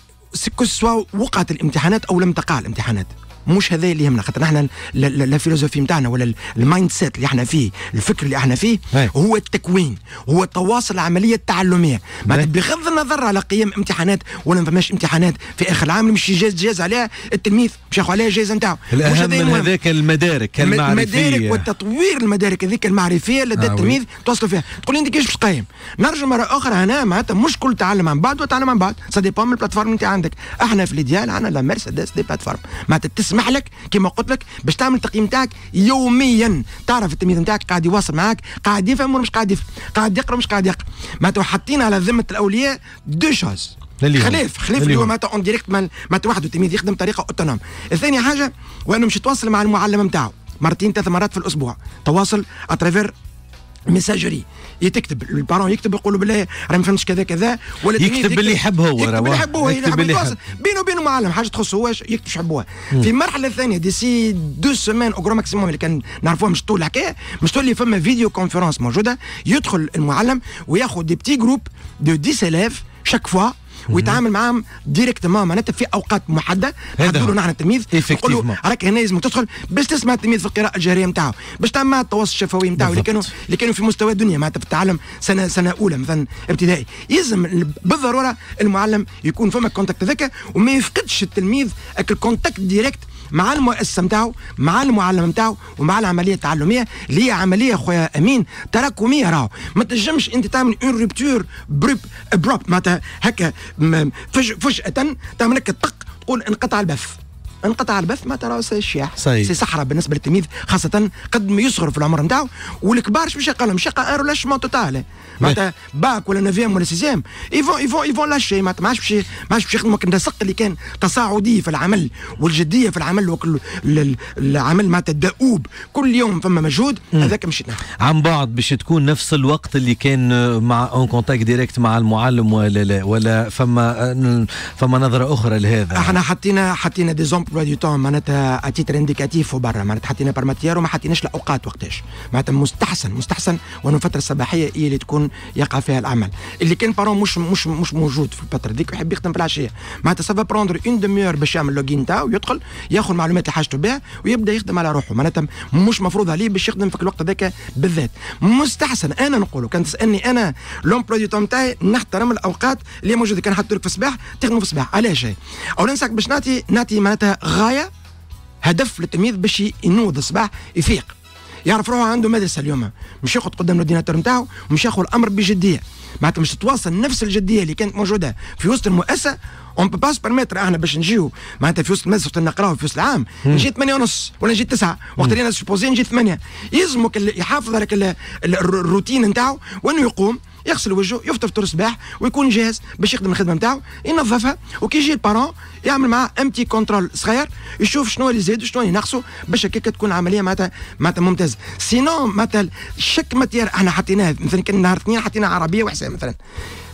سوا وقعت الامتحانات او لم تقع الامتحانات مش هذا اللي يهمنا خاطر احنا لا فيلوزوفي نتاعنا ولا المايند سيت اللي احنا فيه الفكر اللي احنا فيه هي. هو التكوين هو التواصل العمليه التعلميه بغض النظر على قيم امتحانات ولا ما فماش امتحانات في اخر العام مش جاز جاز عليها التلميذ مش ياخذ عليها جايزه نتاعو الاهم من هذاك المدارك المعرفيه المدارك والتطوير المدارك هذيك المعرفيه لدى آه التلميذ توصلوا فيها تقول لي انت كيفاش تقيم نرجع مره اخرى هنا معناتها مش كل تعلم عن بعض وتعلم عن بعض سا ديبون من البلاتفورم اللي انت عندك احنا في ليديال عندنا لا مرسيدس دي بلاتفورم معناتها يسمح لك كما قلت لك باش تعمل التقييم تاعك يوميا تعرف التلميذ نتاعك قاعد يواصل معاك قاعد يفهم ولا مش قاعد يفهم قاعد يقرا مش قاعد يقرا معناتها حاطين على ذمه الاولياء دو شوز خلاف خلاف اللي هو معناتها اون ديريكت معناتها واحد التلميذ يخدم بطريقه اوتونوم الثاني حاجه وانه مش يتواصل مع المعلم نتاعو مرتين ثلاث مرات في الاسبوع تواصل اترافير ميساجري يتكتب البارون يكتب يقولوا بالله راه ما فهمتش كذا كذا ولا يكتب اللي يحب هو يكتب اللي يحب هو يكتب اللي يحب بينه وبينه ما عالم حاجه تخص هو يكتب يحبوها في المرحله الثانيه سي دو سومان او كرو ماكسيموم اللي كان نعرفوها مش طول الحكايه مش تولي فما فيديو كونفرنس موجوده يدخل المعلم وياخذ دي بتي جروب دو 10 الاف شاك فوا ويتعامل معاهم ديريكت ما معناتها في اوقات محدده نحددوا نحن التلميذ نقول له راك هنا لازمك تدخل باش تسمع التلميذ في القراءه الجهريه نتاعه باش تعمل التواصل الشفوي نتاعه اللي كانوا اللي كانوا في مستوى الدنيا معناتها في التعلم سنه سنه اولى مثلا ابتدائي يلزم بالضروره المعلم يكون فما كونتاكت هذاك وما يفقدش التلميذ الكونتاكت ديريكت مع المؤسسه نتاعو مع المعلم نتاعو ومع العمليه التعلميه اللي هي عمليه خويا امين تراكميه راهو ما تنجمش انت تعمل اون ريبتور بروب بروب معناتها هكا فجاه تعمل لك الطق تقول انقطع البث انقطع البث ما ترى شيء سي صحراء بالنسبه للتلميذ خاصه قد ما يصغر في العمر نتاعو والكبار شو باش لهم شقه ار ولا شمون توتال معناتها باك ولا نوفيام ولا سيزيام يفون يفون يفون لاشي معناتها ما عادش باش ما عادش باش يخدموا النسق اللي كان تصاعدي في العمل والجديه في العمل وكل العمل معناتها الدؤوب كل يوم فما مجهود هذاك مشينا نعم. عن بعد باش تكون نفس الوقت اللي كان مع اون كونتاكت ديريكت مع المعلم ولا لا ولا فما فما نظره اخرى لهذا احنا حطينا حطينا دي زومبل لوا دي تون معناتها اتيتر انديكاتيف وبرا معناتها حطينا برماتيار وما حطيناش الاوقات وقتاش معناتها مستحسن مستحسن وانه الفتره الصباحيه هي اللي تكون يقع فيها العمل اللي كان بارون مش مش مش موجود في الفتره ذيك يحب يخدم في العشيه معناتها سافا بروندر اون دوميور باش يعمل لوجين تاعه ويدخل ياخذ معلومات اللي حاجته بها ويبدا يخدم على روحه معناتها مش مفروض عليه باش يخدم في الوقت هذاك بالذات مستحسن انا نقوله كان تسالني انا لومبلو دي تون تاعي نحترم الاوقات اللي موجوده كان حاطط لك في الصباح تخدم في الصباح علاش اولا باش نعطي نعطي معناتها غايه هدف للتلميذ باش ينوض الصباح يفيق يعرف روحه عنده مدرسه اليوم مش يقعد قدام الارديناتور نتاعو ومش ياخذ الامر بجديه معناتها مش تتواصل نفس الجديه اللي كانت موجوده في وسط المؤسسه اون با باس برميتر احنا باش نجيو معناتها في وسط المدرسه نقراو في وسط العام نجي 8 ونص ولا نجي 9 وقت اللي انا سوبوزي نجي 8 يلزمك يحافظ على الروتين نتاعو وانه يقوم يغسل وجهه يفطر فطور الصباح ويكون جاهز باش يخدم الخدمه نتاعو ينظفها وكي يجي البارون يعمل معاه امتي كونترول صغير يشوف شنو اللي زاد وشنو اللي ناقصه باش هكاك تكون عمليه معناتها معناتها ممتازه سينو معناتها شك ماتير احنا حطيناه مثلا كان نهار اثنين حطينا عربيه وحساب مثلا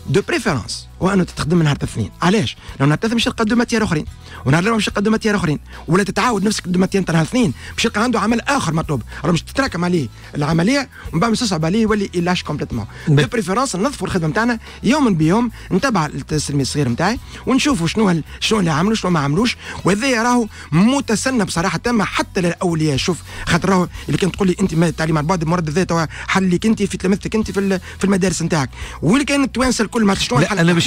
دو بريفيرونس وانه تتخدم من نهار الاثنين علاش لو نهار الثلاثه مش تقدم ماتيار ماتير اخرين ونهار الاربعاء مش تقدم ماتيار ماتير اخرين ولا تتعاود نفسك تقدم ماتير نهار الاثنين مش يلقى عنده عمل اخر مطلوب راه مش تتراكم عليه العمليه ومن بعد تصعب عليه يولي يلاش كومبليتمون دو بريفيرونس نظفوا الخدمه نتاعنا يوما بيوم نتبع التسليم الصغير نتاعي ونشوفوا شنو شنو اللي عملوا شنو ما عملوش وهذا راهو متسنى بصراحه تامه حتى للاولياء شوف خاطر راهو اللي كان تقول لي انت التعليم على بعد مرد الذات حل لك انت في تلامذتك انت في المدارس نتاعك واللي كان التوانسه الكل ما شنو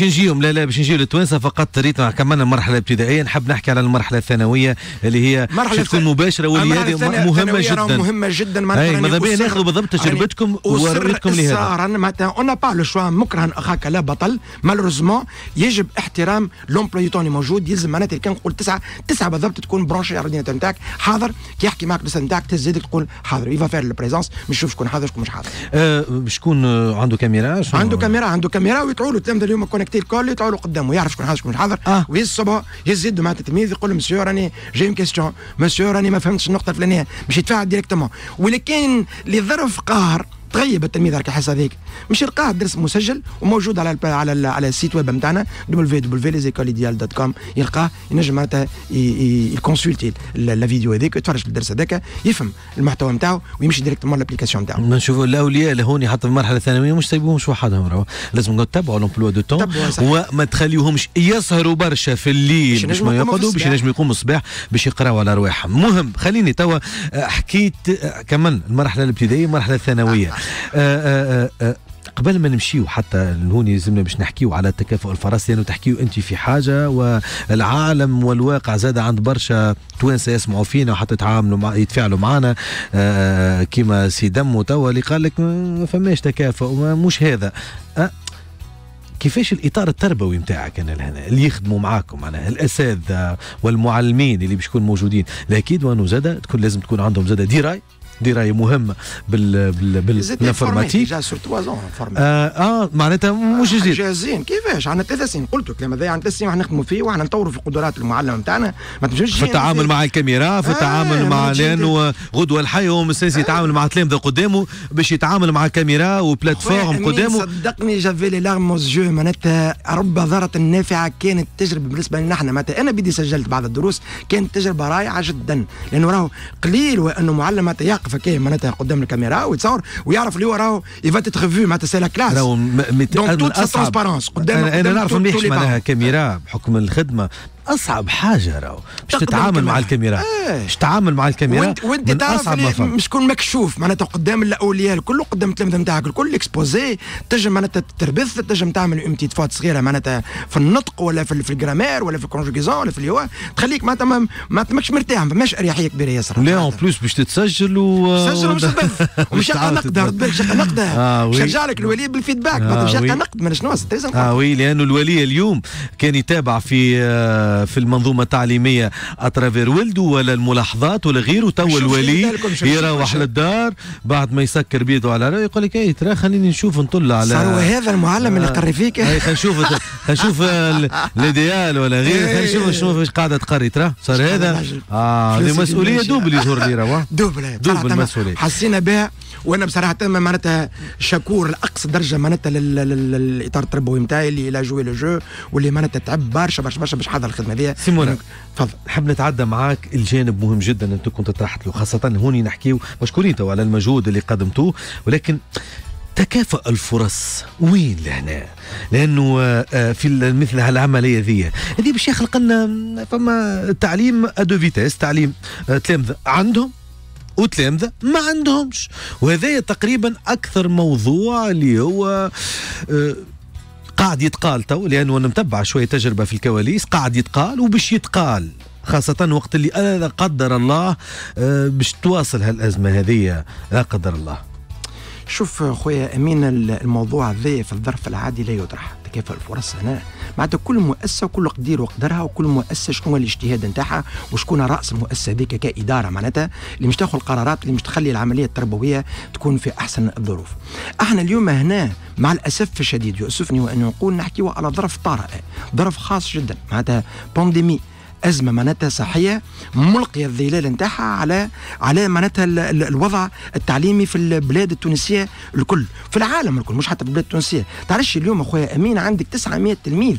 باش نجيهم لا لا باش نجيو للتوانسه فقط ريت كملنا المرحله الابتدائيه نحب نحكي على المرحله الثانويه اللي هي مرحله تكون مباشره واللي هذه مهمه جدا مهمه جدا ماذا بيا ناخذوا بالضبط تجربتكم ووريتكم لهذا معناتها اون با لو شوا مكرها اخاك لا بطل مالوريزمون يجب احترام لومبلوي اللي موجود يلزم معناتها كان نقول تسعه تسعه بالضبط تكون برونشي على الدنيا نتاعك حاضر كي يحكي معك الاستاذ نتاعك تهز تقول حاضر يفا فير البريزونس نشوف شكون حاضر شكون مش حاضر. أه، شكون عنده كاميرا؟ عنده كاميرا عنده كاميرا ويطلعوا له اليوم كونكت الوقت الكل يطولوا قدامه يعرف شكون حاضر شكون حاضر آه. ويهز صبعه يهز يده مع التلميذ يقول له مسيو راني جاي اون كيستيون مسيو راني ما فهمتش النقطه الفلانيه باش يتفاعل ديريكتومون ولكن لظرف قهر تغيب التلميذ هكا الحصه هذيك مش يلقاه درس مسجل وموجود على ال على ال على السيت ويب نتاعنا www.lesécoleideal.com يلقاه ينجم معناتها يكونسلتي لا فيديو هذاك يتفرج الدرس هذاك يفهم المحتوى نتاعو ويمشي ديريكت مور لابليكاسيون نتاعو. نشوفوا الاولياء لهوني حتى في المرحله الثانويه مش سايبوهمش وحدهم لازم تتبعوا لومبلوا دو تون وما تخليهمش يسهروا برشا في الليل باش ما يقعدوا باش ينجموا يقوموا الصباح باش يقراوا على رواحهم مهم خليني توا آه، حكيت آه، كمل المرحله الابتدائيه المرحله الثانويه آآ آآ آآ قبل ما نمشيو حتى لهون لازمنا باش نحكيو على التكافؤ الفرنسي لانه يعني تحكيو انت في حاجه والعالم والواقع زاد عند برشا توانسه يسمعوا فينا وحتى يتعاملوا مع يتفاعلوا معنا آه، كيما سي دمو توا اللي قال لك ما فماش تكافؤ مش هذا أه، كيفاش الاطار التربوي نتاعك انا لهنا اللي يخدموا معاكم معناها الاساتذه والمعلمين اللي باش يكونوا موجودين لاكيد وانه زاد تكون لازم تكون عندهم زاد درايه درايه مهمه بال بال بالانفورماتيك سور توا زون اه, آه معناتها مش جديد جاهزين كيفاش عندنا ثلاث سنين قلت لك هذا عندنا ثلاث سنين راح نخدموا فيه وراح نطوروا في قدرات المعلم نتاعنا ما تمشيش في التعامل مع الكاميرا في التعامل آه مع لانه غدوه الحي هو مساس آه. يتعامل آه مع التلامذه قدامه باش يتعامل مع كاميرا وبلاتفورم قدامه صدقني جافي لي لارم جو معناتها رب ذره نافعه كانت تجربه بالنسبه لنا احنا معناتها انا بدي سجلت بعض الدروس كانت تجربه رائعه جدا لانه راهو قليل وانه معلم يقرا يقف هكايا معناتها قدام الكاميرا ويتصور ويعرف اللي هو راهو يفا تتغفو معناتها سي لا كلاس راهو دونك توت ترونسبارونس قدام انا نعرف مليح معناها كاميرا بحكم الخدمه اصعب حاجه راهو باش تتعامل مع الكاميرا إيه. باش تتعامل مع الكاميرا وانت, وانت من تعرف اصعب مش تكون مكشوف معناتها قدام الاولياء الكل قدام التلامذه نتاعك الكل اكسبوزي تنجم معناتها تربث تنجم تعمل اون بتيت فوت صغيره معناتها في النطق ولا في, في الجرامير ولا في الكونجيزون ولا في هو تخليك معناتها ما ماكش مرتاح ما فماش اريحيه كبيره ياسر لا اون بلوس باش تتسجل و تسجل ومش تبث ومش يلقى رد بالك يلقى نقد باش لك الولي بالفيدباك مش نقد ما آه، شنو اه وي لانه الولي اليوم كان يتابع في آه، في المنظومه التعليميه اترافير ولده ولا الملاحظات ولا غيره تو الولي يروح للدار بعد ما يسكر بيده على رأيه يقول لك اي ترى خليني نشوف نطل على هذا المعلم اللي آه. قري فيك خنشوف نشوف آه، الايديال ولا غير إيه. خنشوف نشوف شنو قاعده تقري ترى صار هذا اه مسؤوليه دوبل يزور لي دوبل دوبل مسؤوليه حسينا بها وانا بصراحه معناتها شكور لاقصى درجه معناتها للاطار التربوي نتاعي اللي لا جوي لو جو واللي معناتها تعب برشا برشا برشا باش حضر الخدمه هذه سيمون تفضل نحب نتعدى معاك الجانب مهم جدا انت كنت طرحت له خاصه هوني نحكيو مشكورين تو على المجهود اللي قدمتوه ولكن تكافؤ الفرص وين لهنا لانه آه، آه، في مثل هالعمليه ذي هذه باش يخلق لنا آه، فما تعليم ادو فيتيس تعليم تلامذه عندهم وتلامذة ما عندهمش وهذا تقريبا أكثر موضوع اللي هو آه، قاعد يتقال تو لانه انا متبع شويه تجربه في الكواليس قاعد يتقال وباش يتقال خاصة وقت اللي لا قدر الله آه، باش تواصل هالأزمة هذه لا قدر الله شوف خويا أمين الموضوع هذايا في الظرف العادي لا يطرح كافه الفرص هنا معناتها كل مؤسسه وكل قدير وقدرها وكل مؤسسه شكون الاجتهاد نتاعها وشكون راس المؤسسه هذيك كاداره معناتها اللي مش تاخذ القرارات اللي مش تخلي العمليه التربويه تكون في احسن الظروف احنا اليوم هنا مع الاسف الشديد يؤسفني وان نقول نحكيو على ظرف طارئ ظرف خاص جدا معناتها بانديمي ازمه معناتها صحيه ملقيه الظلال نتاعها على على معناتها الوضع التعليمي في البلاد التونسيه الكل في العالم الكل مش حتى في البلاد التونسيه تعرفش اليوم اخويا امين عندك 900 تلميذ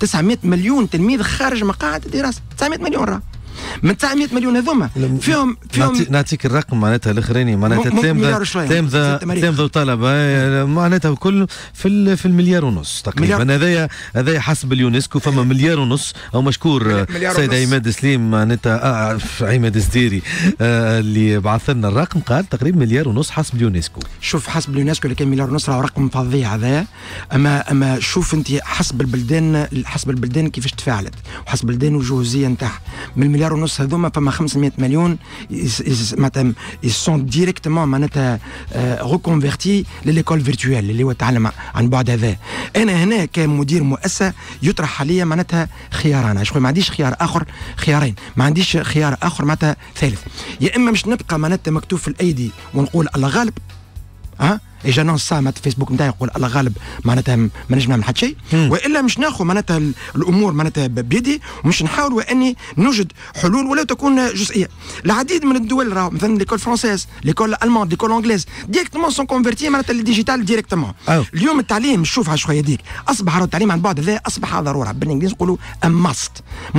900 مليون تلميذ خارج مقاعد الدراسه 900 مليون راه من 900 مليون هذوما فيهم فيهم نعطيك الرقم معناتها الاخراني معناتها تلامذه تلامذه تلامذه وطلبه معناتها الكل في في المليار ونص تقريبا هذايا هذايا حسب اليونسكو فما مليار ونص او مشكور آه، سيد عماد سليم معناتها عماد آه، آه، السديري اللي بعث لنا الرقم قال تقريبا مليار ونص حسب اليونسكو شوف حسب اليونسكو اللي كان مليار ونص راهو رقم فظيع هذا اما اما شوف انت حسب البلدان حسب البلدان كيفاش تفاعلت وحسب البلدان وجهوزيه نتاعها من المليار مليار ونص هذوما فما 500 مليون معناتها سون ديريكتومون معناتها ريكونفيرتي لليكول فيرتويال اللي هو تعلم عن بعد هذا انا هنا كمدير مؤسسه يطرح عليا معناتها خياران شكون ما عنديش خيار اخر خيارين ما عنديش خيار اخر معناتها ثالث يا اما مش نبقى معناتها مكتوب في الايدي ونقول الله غالب ها أه؟ سا مات الفيسبوك نتاعي يقول الله غالب معناتها ما نجم نعمل حتى شيء والا مش ناخذ معناتها الامور معناتها بيدي ومش نحاول اني نوجد حلول ولو تكون جزئيه العديد من الدول راه مثلا ليكول فرونسيز ليكول الماند ليكول انجليز ديريكتومون سون كونفيرتي معناتها الديجيتال ديريكتومون اليوم التعليم شوف شويه ديك اصبح التعليم عن بعد هذا اصبح ضروره بالانجليزي نقولوا ماست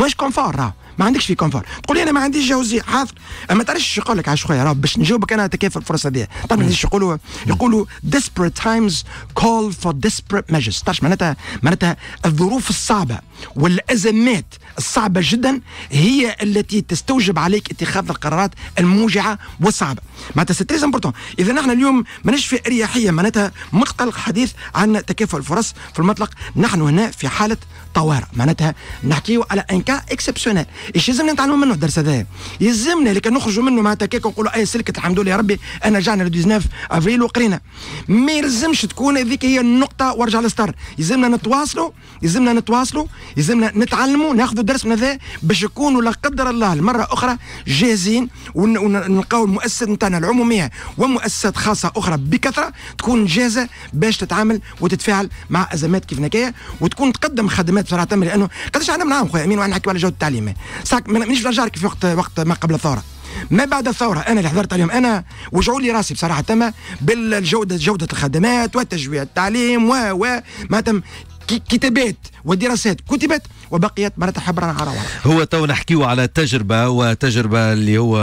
مش كونفور راه ما عندكش في كونفور تقول لي انا ما عنديش جوزيه حاضر اما تعرفش يقول لك عاش خويا راه باش نجاوبك انا تكافل الفرصه هذه طبعا ليش يقولوا يقولوا desperate times call for desperate measures تعرف معناتها معناتها الظروف الصعبه والأزمات الصعبة جدا هي التي تستوجب عليك اتخاذ القرارات الموجعة والصعبة معناتها سي تريز امبورتون إذا نحن اليوم ماناش في أريحية معناتها مقتل الحديث عن تكافؤ الفرص في المطلق نحن هنا في حالة طوارئ معناتها نحكيو على ان كا اكسبسيونيل ايش يلزمنا نتعلموا منه الدرس هذا يلزمنا اللي كان نخرجوا منه معناتها كيك ونقولوا اي سلكت الحمد لله يا ربي انا رجعنا ل 19 افريل وقرينا ما يلزمش تكون هذيك هي النقطة وارجع للستار يلزمنا نتواصلوا يلزمنا نتواصلوا يلزمنا نتعلموا ناخذوا درس من هذا باش يكونوا لا قدر الله المره اخرى جاهزين ونلقاو المؤسسات نتاعنا العموميه ومؤسسات خاصه اخرى بكثره تكون جاهزه باش تتعامل وتتفاعل مع ازمات كيف نكاية وتكون تقدم خدمات بصراحه لانه قداش عندنا من عام خويا امين نحكي على جوده التعليم ساك مانيش نرجع في وقت وقت ما قبل الثوره ما بعد الثوره انا اللي حضرت اليوم انا وجعوا لي راسي بصراحه تم بالجوده جوده الخدمات وتجويع التعليم و و ما تم كتابات ودراسات كتبت وبقيت معناتها حبرا على ورق هو تو نحكيو على تجربه وتجربه اللي هو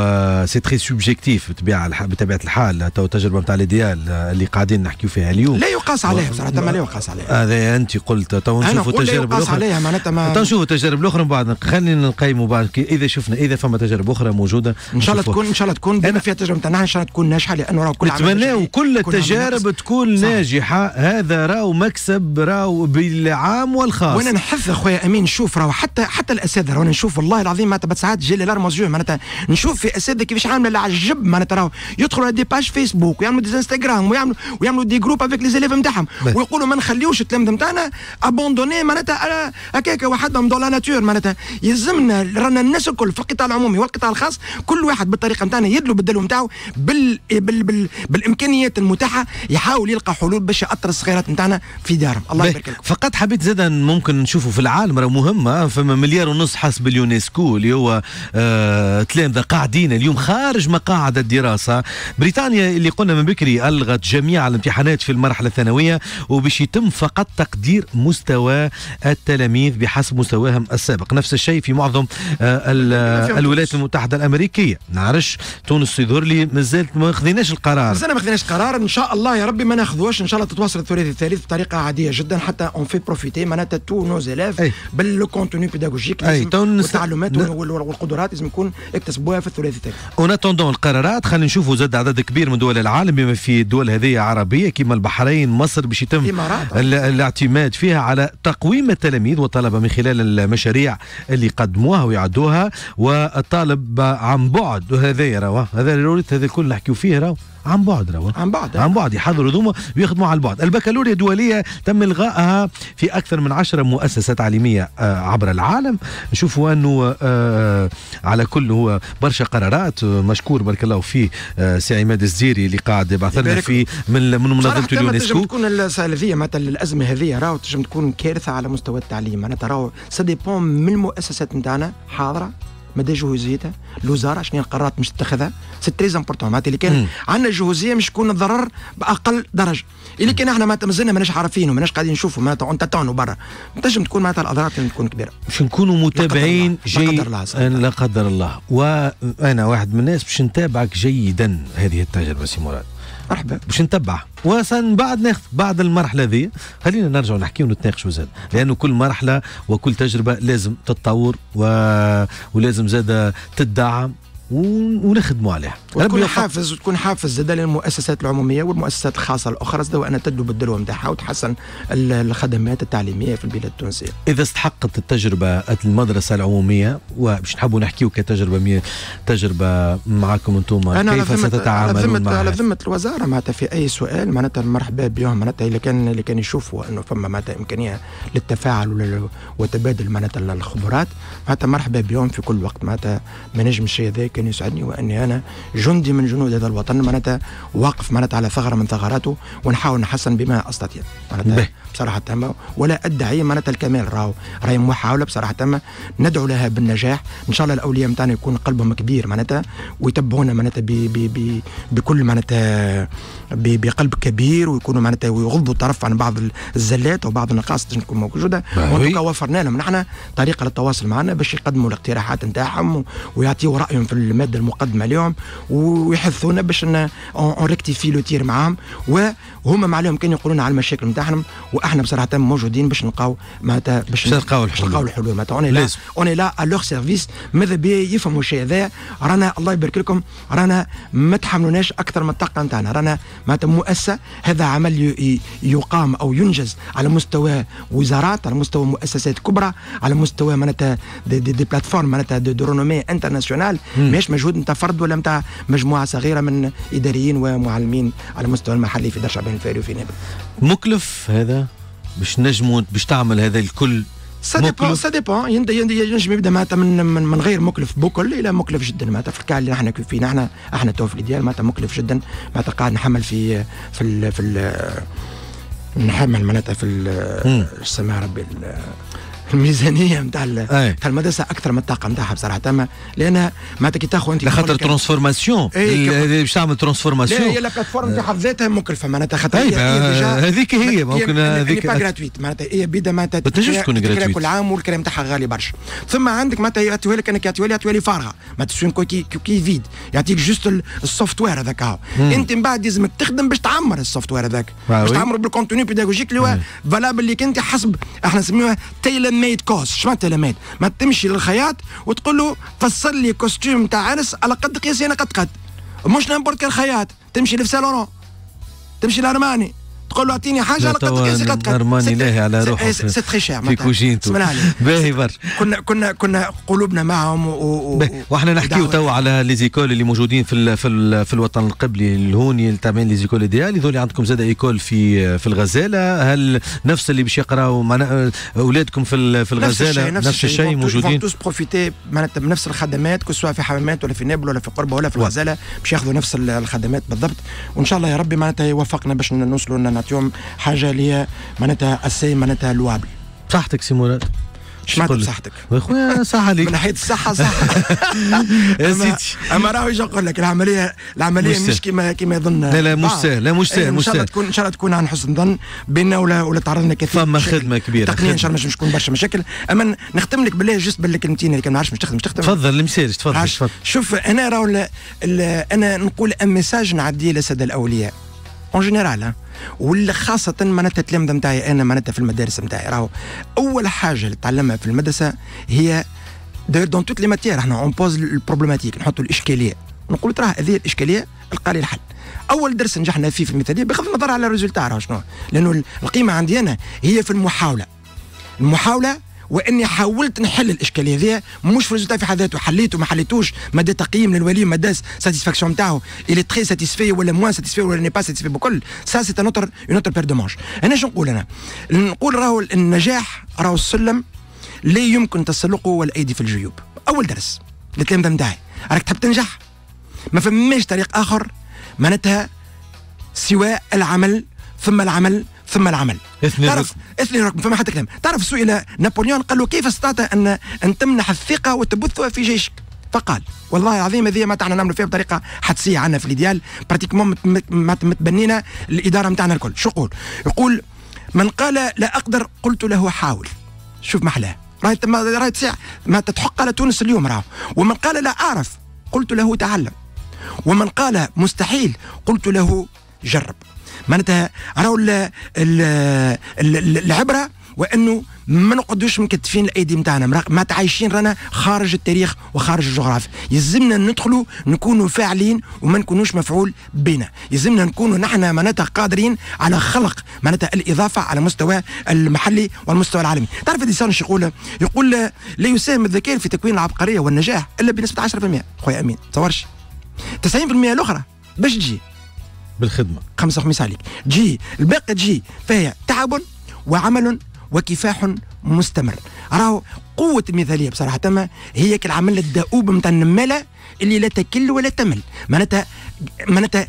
سي تري سوبجيكتيف بطبيعه بطبيعه الحال تو تجربه نتاع ديال اللي قاعدين نحكيو فيها اليوم لا يقاس عليها بصراحه ما لا يقاس عليها هذا انت قلت تو نشوفوا تجارب يقاس عليها معناتها ما نشوفوا تجارب أخرى من بعد خلينا نقيموا بعد اذا شفنا اذا فما تجارب اخرى موجوده ان شاء الله تكون ان شاء الله تكون بما فيها تجربه نتاعنا ان شاء الله تكون ناجحه لانه راه كل عام كل التجارب تكون ناجحه هذا راهو مكسب راهو بالعام والخاص خلاص وانا نحث اخويا امين نشوف راهو حتى حتى الاساتذه وانا نشوف والله العظيم معناتها ساعات جي لي لارموزيو معناتها نشوف في اساتذه كيفاش عامله العجب معناتها راهو يدخلوا دي باج فيسبوك ويعملوا دي انستغرام ويعملوا ويعملوا دي جروب افيك لي زيليف نتاعهم ويقولوا ما نخليوش التلامذه نتاعنا ابوندوني معناتها آه، هكاك وحدهم دون لا ناتور معناتها يلزمنا رانا الناس الكل في القطاع العمومي والقطاع الخاص كل واحد بالطريقه نتاعنا يدلو بالدلو نتاعو بال... بال... بال... بالامكانيات المتاحه يحاول يلقى حلول باش ياثر الصغيرات نتاعنا في دارهم الله يبارك فقط حبيت زاد ممكن نشوفوا في العالم راه مهمه فما مليار ونص حسب اليونسكو اللي هو آه تلامذه قاعدين اليوم خارج مقاعد الدراسه بريطانيا اللي قلنا من بكري الغت جميع الامتحانات في المرحله الثانويه وباش يتم فقط تقدير مستوى التلاميذ بحسب مستواهم السابق نفس الشيء في معظم آه, آه، الولايات المتحده الامريكيه نعرفش تونس يظهر لي مازال ما خذيناش القرار مازال ما خذيناش قرار ان شاء الله يا ربي ما ناخذوش ان شاء الله تتواصل الثلاثي الثالث بطريقه عاديه جدا حتى اون في بروفيتي معناتها تو نو زلاف بالكونتوني بيداغوجيك والتعلمات والقدرات لازم يكون اكتسبوها في الثلاثي اون اتوندون القرارات خلينا نشوفوا زاد عدد كبير من دول العالم بما في الدول هذه عربيه كما البحرين مصر باش يتم الاعتماد فيها على تقويم التلاميذ والطلبه من خلال المشاريع اللي يقدموها ويعدوها والطالب عن بعد وهذا راه هذا هذا الكل نحكيو فيه راه عن بعد روا عن بعد آه. عن بعد يحضروا ذوما ويخدموا على البعد البكالوريا الدولية تم إلغائها في أكثر من عشرة مؤسسة تعليمية آه، عبر العالم نشوفوا أنه آه، على كل هو برشا قرارات مشكور بارك الله فيه سي عماد الزيري اللي قاعد يبعث لنا في من من منظمة اليونسكو تكون السالفية معناتها الأزمة هذه راهو تنجم تكون كارثة على مستوى التعليم معناتها راهو سا ديبون من المؤسسات نتاعنا حاضرة مدى جهوزيتها الوزاره شنو القرارات مش تتخذها سي تري امبورتون معناتها اللي كان عندنا الجهوزيه مش يكون الضرر باقل درجه اللي كان احنا ما مازلنا ماناش عارفين وماناش قاعدين نشوفوا معناتها اون تاتونو برا تنجم تكون معناتها الاضرار تكون كبيره باش نكونوا متابعين جيد لا قدر الله وانا واحد من الناس باش نتابعك جيدا هذه التجربه سي مراد مرحبا باش نتبع ومن بعد ناخذ بعد المرحله ذي خلينا نرجع نحكي ونتناقشوا زاد لانه كل مرحله وكل تجربه لازم تتطور و... ولازم زاد تدعم ونخدموا عليها وتكون حافز وتكون حافز زاد للمؤسسات العموميه والمؤسسات الخاصه الاخرى زاد وانا تدلو بالدلو نتاعها وتحسن الخدمات التعليميه في البلاد التونسيه. اذا استحقت التجربه المدرسه العموميه وباش نحبوا نحكيو كتجربه مية تجربه معكم انتم كيف ستتعاملون معها؟ على ذمه الوزاره معناتها في اي سؤال معناتها مرحبا بهم معناتها اللي كان اللي كان يشوفوا انه فما معناتها امكانيه للتفاعل وتبادل معناتها الخبرات معناتها مرحبا بهم في كل وقت معناتها ما نجمش هذاك كان يسعدني واني انا جندي من جنود هذا الوطن معناتها واقف معناتها على ثغره من ثغراته ونحاول نحسن بما استطيع معناتها بصراحه تما ولا ادعي معناتها الكمال راهو راهي محاوله بصراحه تما ندعو لها بالنجاح ان شاء الله الاولياء نتاعنا يكون قلبهم كبير معناتها ويتبعونا معناتها بكل معناتها بقلب كبير ويكونوا معناتها ويغضوا الطرف عن بعض الزلات وبعض النقاص اللي تكون موجوده وهذوك وفرنا لهم نحن طريقه للتواصل معنا باش يقدموا الاقتراحات نتاعهم ويعطيوا رايهم في الماده المقدمه اليوم ويحثونا باش اون ريكتيفي لو تير معاهم وهما ما عليهم كان يقولون على المشاكل نتاعهم احنا بصراحه موجودين باش نلقاو معناتها باش نلقاو الحلول نلقاو الحلول معناتها اون لا اون لا الوغ سيرفيس ماذا بيا يفهموا الشيء هذا رانا الله يبارك لكم رانا ما تحملوناش اكثر من الطاقه نتاعنا رانا معناتها مؤسسه هذا عمل يقام او ينجز على مستوى وزارات على مستوى مؤسسات كبرى على مستوى معناتها دي, دي, دي بلاتفورم معناتها دي, دي رونومي انترناسيونال ماهيش مجهود نتاع فرد ولا نتاع مجموعه صغيره من اداريين ومعلمين على المستوى المحلي في دار شعبان الفاري وفي نابلس مكلف هذا باش نجمو باش تعمل هذا الكل سا ديبون سا ديبون ينجم يبدا معناتها من, من من غير مكلف بكل الى مكلف جدا معناتها في الكال اللي احنا فينا احنا احنا تو في الديار معناتها مكلف جدا معناتها قاعد نحمل في في ال في ال نحمل معناتها في شو ربي الميزانيه نتاع نتاع المدرسه اكثر من الطاقه نتاعها بصراحه تما لان معناتها كي تاخذ انت خاطر ترانسفورماسيون إيه، باش تعمل ترانسفورماسيون لا هي البلاتفورم نتاعها في حد ذاتها مكلفه معناتها خاطر هذيك هي ممكن يعني هذيك هي يعني جراتويت معناتها هي بيدا معناتها ما تنجمش تكون جراتويت كل عام والكلام نتاعها غالي برشا ثم عندك معناتها يعطيها لك انك يعطيها لي يعطيها لي فارغه ما تسوين كوكي كوكي فيد يعطيك جوست السوفت وير هذاك انت من بعد لازمك تخدم باش تعمر السوفت وير هذاك باش تعمره بالكونتوني بيداغوجيك اللي هو فالابل اللي انت حسب احنا نسميوها تيلر ميد كوس شو معناتها ميد ما تمشي للخياط وتقول له فصل لي كوستيم تاع عرس على قد قياسي انا قد قد مش نامبورت كان خياط تمشي لفسالورون تمشي لارماني تقول له اعطيني حاجه انا قد نرماني لاهي على روحه سي تخي شير في كوجينتو باهي برشا كنا كنا كنا قلوبنا معهم واحنا نحكيو تو على ليزيكول اللي موجودين في في الوطن القبلي الهوني تابعين ليزيكول ديالي ذول عندكم زاد ايكول في في الغزاله هل نفس اللي باش يقراوا اولادكم في في الغزاله نفس الشيء موجودين الشيء بروفيتي معناتها بنفس الخدمات سواء في حمامات ولا في نابل ولا في قربه ولا في الغزاله باش ياخذوا نفس الخدمات بالضبط وان شاء الله يا ربي معناتها يوفقنا باش نوصلوا نعطيهم حاجه اللي هي معناتها اسي معناتها لوابل صحتك سي مراد شمعت بصحتك خويا صح عليك من ناحيه الصحه صح يا سيدي اما راهو شنو نقول لك العمليه العمليه مش كما كيما يظن لا لا مش سهل لا مش سهل إيه، مش سهل ان شاء الله تكون ان شاء الله تكون عن حسن ظن بينا ولا ولا تعرضنا كثير فما خدمه كبيره تقنيا ان شاء الله مش تكون برشا مشاكل اما نختم لك بالله جست بالكلمتين اللي كان ما نعرفش مش تخدم مش تخدم تفضل المسيرج تفضل تفضل شوف انا راهو انا نقول ان ميساج نعديه للساده الاولياء اون جينيرال ولا خاصة معناتها التلامذة نتاعي أنا معناتها في المدارس نتاعي راهو أول حاجة اللي تعلمها في المدرسة هي داير دون توت لي ماتيير احنا اون بوز البروبليماتيك نحطوا الاشكاليه نقول تراه هذه الاشكاليه القى لي الحل اول درس نجحنا فيه في المثاليه بغض النظر على الريزولتا راهو شنو لانه القيمه عندي انا هي في المحاوله المحاوله واني حاولت نحل الاشكاليه هذه مش في في حد ذاته حليته ما حليتوش مدى تقييم للولي مدى ساتيسفاكسيون نتاعه اللي تري ساتيسفي ولا موان ساتيسفي ولا ني با ساتيسفي بكل سا سي نوتر نوتر بير دو مانش انا شنو نقول انا نقول راهو النجاح راهو السلم لا يمكن تسلقه والايدي في الجيوب اول درس الكلام نتاعي راك تحب تنجح ما فماش طريق اخر معناتها سوى العمل ثم العمل ثم العمل اثنين تعرف اثنين رقم فما حتى كلام تعرف سئل نابليون قال له كيف استطعت ان ان تمنح الثقه وتبثها في جيشك فقال والله العظيم هذه ما تعنا نعملوا فيها بطريقه حدسيه عنا في الايديال براتيكمون متبنينا الاداره نتاعنا الكل شو يقول؟ يقول من قال لا اقدر قلت له حاول شوف ما احلاه راهي راهي تسع ما تتحق على تونس اليوم راه ومن قال لا اعرف قلت له تعلم ومن قال مستحيل قلت له جرب معناتها راهو العبره وانه ما نقعدوش مكتفين الايدي نتاعنا ما تعايشين رانا خارج التاريخ وخارج الجغرافيا يلزمنا ندخلوا نكونوا فاعلين وما نكونوش مفعول بنا يلزمنا نكونوا نحن معناتها قادرين على خلق معناتها الاضافه على المستوى المحلي والمستوى العالمي تعرف شو يقول يقول لا يساهم الذكاء في تكوين العبقريه والنجاح الا بنسبه 10% خويا امين تصورش 90% الاخرى باش تجي بالخدمه خمسه وخميس عليك جي الباقي جي فهي تعب وعمل وكفاح مستمر راهو قوة المثالية بصراحة تما هي كالعمل الدؤوب نتاع النمالة اللي لا تكل ولا تمل معناتها معناتها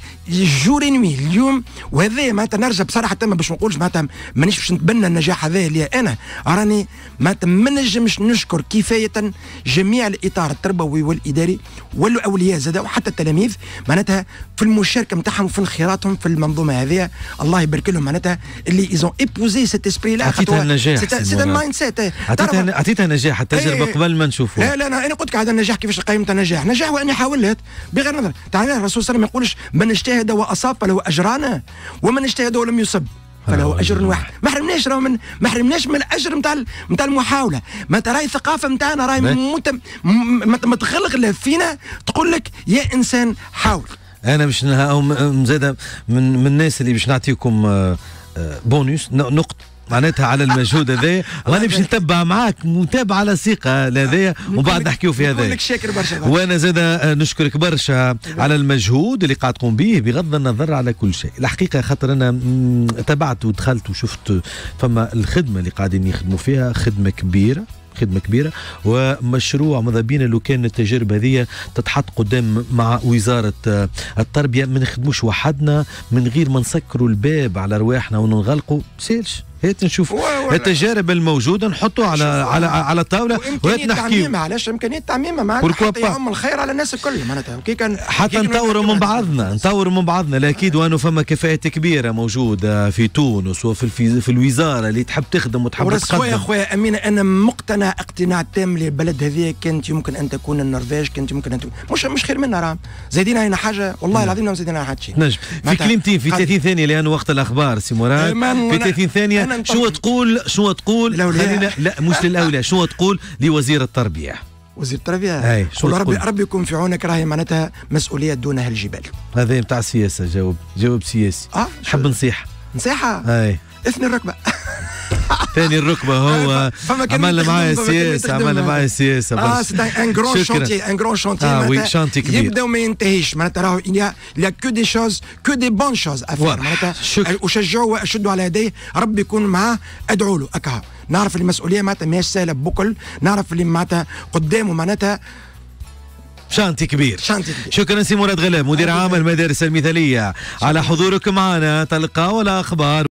جور انوي اليوم وهذا معناتها نرجع بصراحه تما باش ما نقولش معناتها مانيش باش نتبنى النجاح هذا اللي انا راني معناتها ما نجمش نشكر كفايه جميع الاطار التربوي والاداري والاولياء زاد وحتى التلاميذ معناتها في المشاركه نتاعهم في انخراطهم في المنظومه هذه الله يبارك لهم معناتها اللي ايزون ايبوزي سيت اسبري لا عطيتها النجاح سيت المايند سيت عطيتها نجاح التجربه إيه. قبل ما نشوفوها لا لا انا قلت لك هذا النجاح كيفاش قيمت النجاح نجاح واني حاولت بغير نظر تعالى الرسول صلى وسلم يقولش من اجتهد واصاب فله اجران ومن اجتهد ولم يصب فله اجر واحد نعم. ما حرمناش راه من ما حرمناش من الاجر نتاع نتاع المحاوله ما انت راهي الثقافه نتاعنا راهي متغلغله فينا تقول لك يا انسان حاول انا باش زاده من, من الناس اللي باش نعطيكم آه، آه، بونوس نقطه معناتها على المجهود هذا وانا باش نتبع معاك متابعه على ثقه آه. ومن بعد نحكيو في هذا شاكر برشا وانا زاد نشكرك برشا على المجهود اللي قاعد تقوم به بغض النظر على كل شيء الحقيقه خاطر انا تبعت ودخلت وشفت فما الخدمه اللي قاعدين يخدموا فيها خدمه كبيره خدمه كبيره ومشروع ماذا بينا لو كان التجارب هذه تتحط قدام مع وزاره آه، التربيه ما نخدموش وحدنا من غير ما نسكروا الباب على رواحنا ونغلقوا سيلش هات نشوف التجارب الموجوده نحطوها على على على الطاوله وهات نحكيو علاش امكانيه تعميمها معناتها حتى يوم الخير على الناس الكل معناتها كي كان حتى نطوروا من بعضنا نطوروا من بعضنا اكيد وانه فما كفاءات كبيره موجوده في تونس وفي في, في الوزاره اللي تحب تخدم وتحب تقدم خويا خويا امين انا مقتنع اقتناع تام للبلد هذه كانت يمكن ان تكون النرويج كانت يمكن ان تكون مش مش خير منا راهم زايدين علينا حاجه والله نعم. العظيم زايدين علينا حاجه نجم في كلمتين في 30 ثانيه لان وقت الاخبار سي مراد في 30 ثانيه شو تقول شو تقول خلينا لا مش للاولياء شو تقول لوزير التربيه وزير التربيه اي شو ربي ربي يكون في عونك راهي معناتها مسؤوليه دونها الجبال هذا نتاع السياسه جاوب جاوب سياسي أه؟ حب نصيحه نصيحه اي اثني الركبه ثاني الركبة هو عمل معاه سياسة عمل معاه سياسة اه سي ان جرون شونتي ان جرون شونتي اه وي كبير يبدا وما ينتهيش معناتها راهو il y a que des choses que معناتها اشجعه واشده على يديه ربي يكون معاه ادعوا له اكها نعرف المسؤولية معناتها ماهيش سهلة بكل نعرف اللي معناتها قدامه معناتها شانتي كبير شانتي كبير شكرا سي مراد غلام مدير آه، عام المدارس المثالية على حضورك معنا تلقى ولا أخبار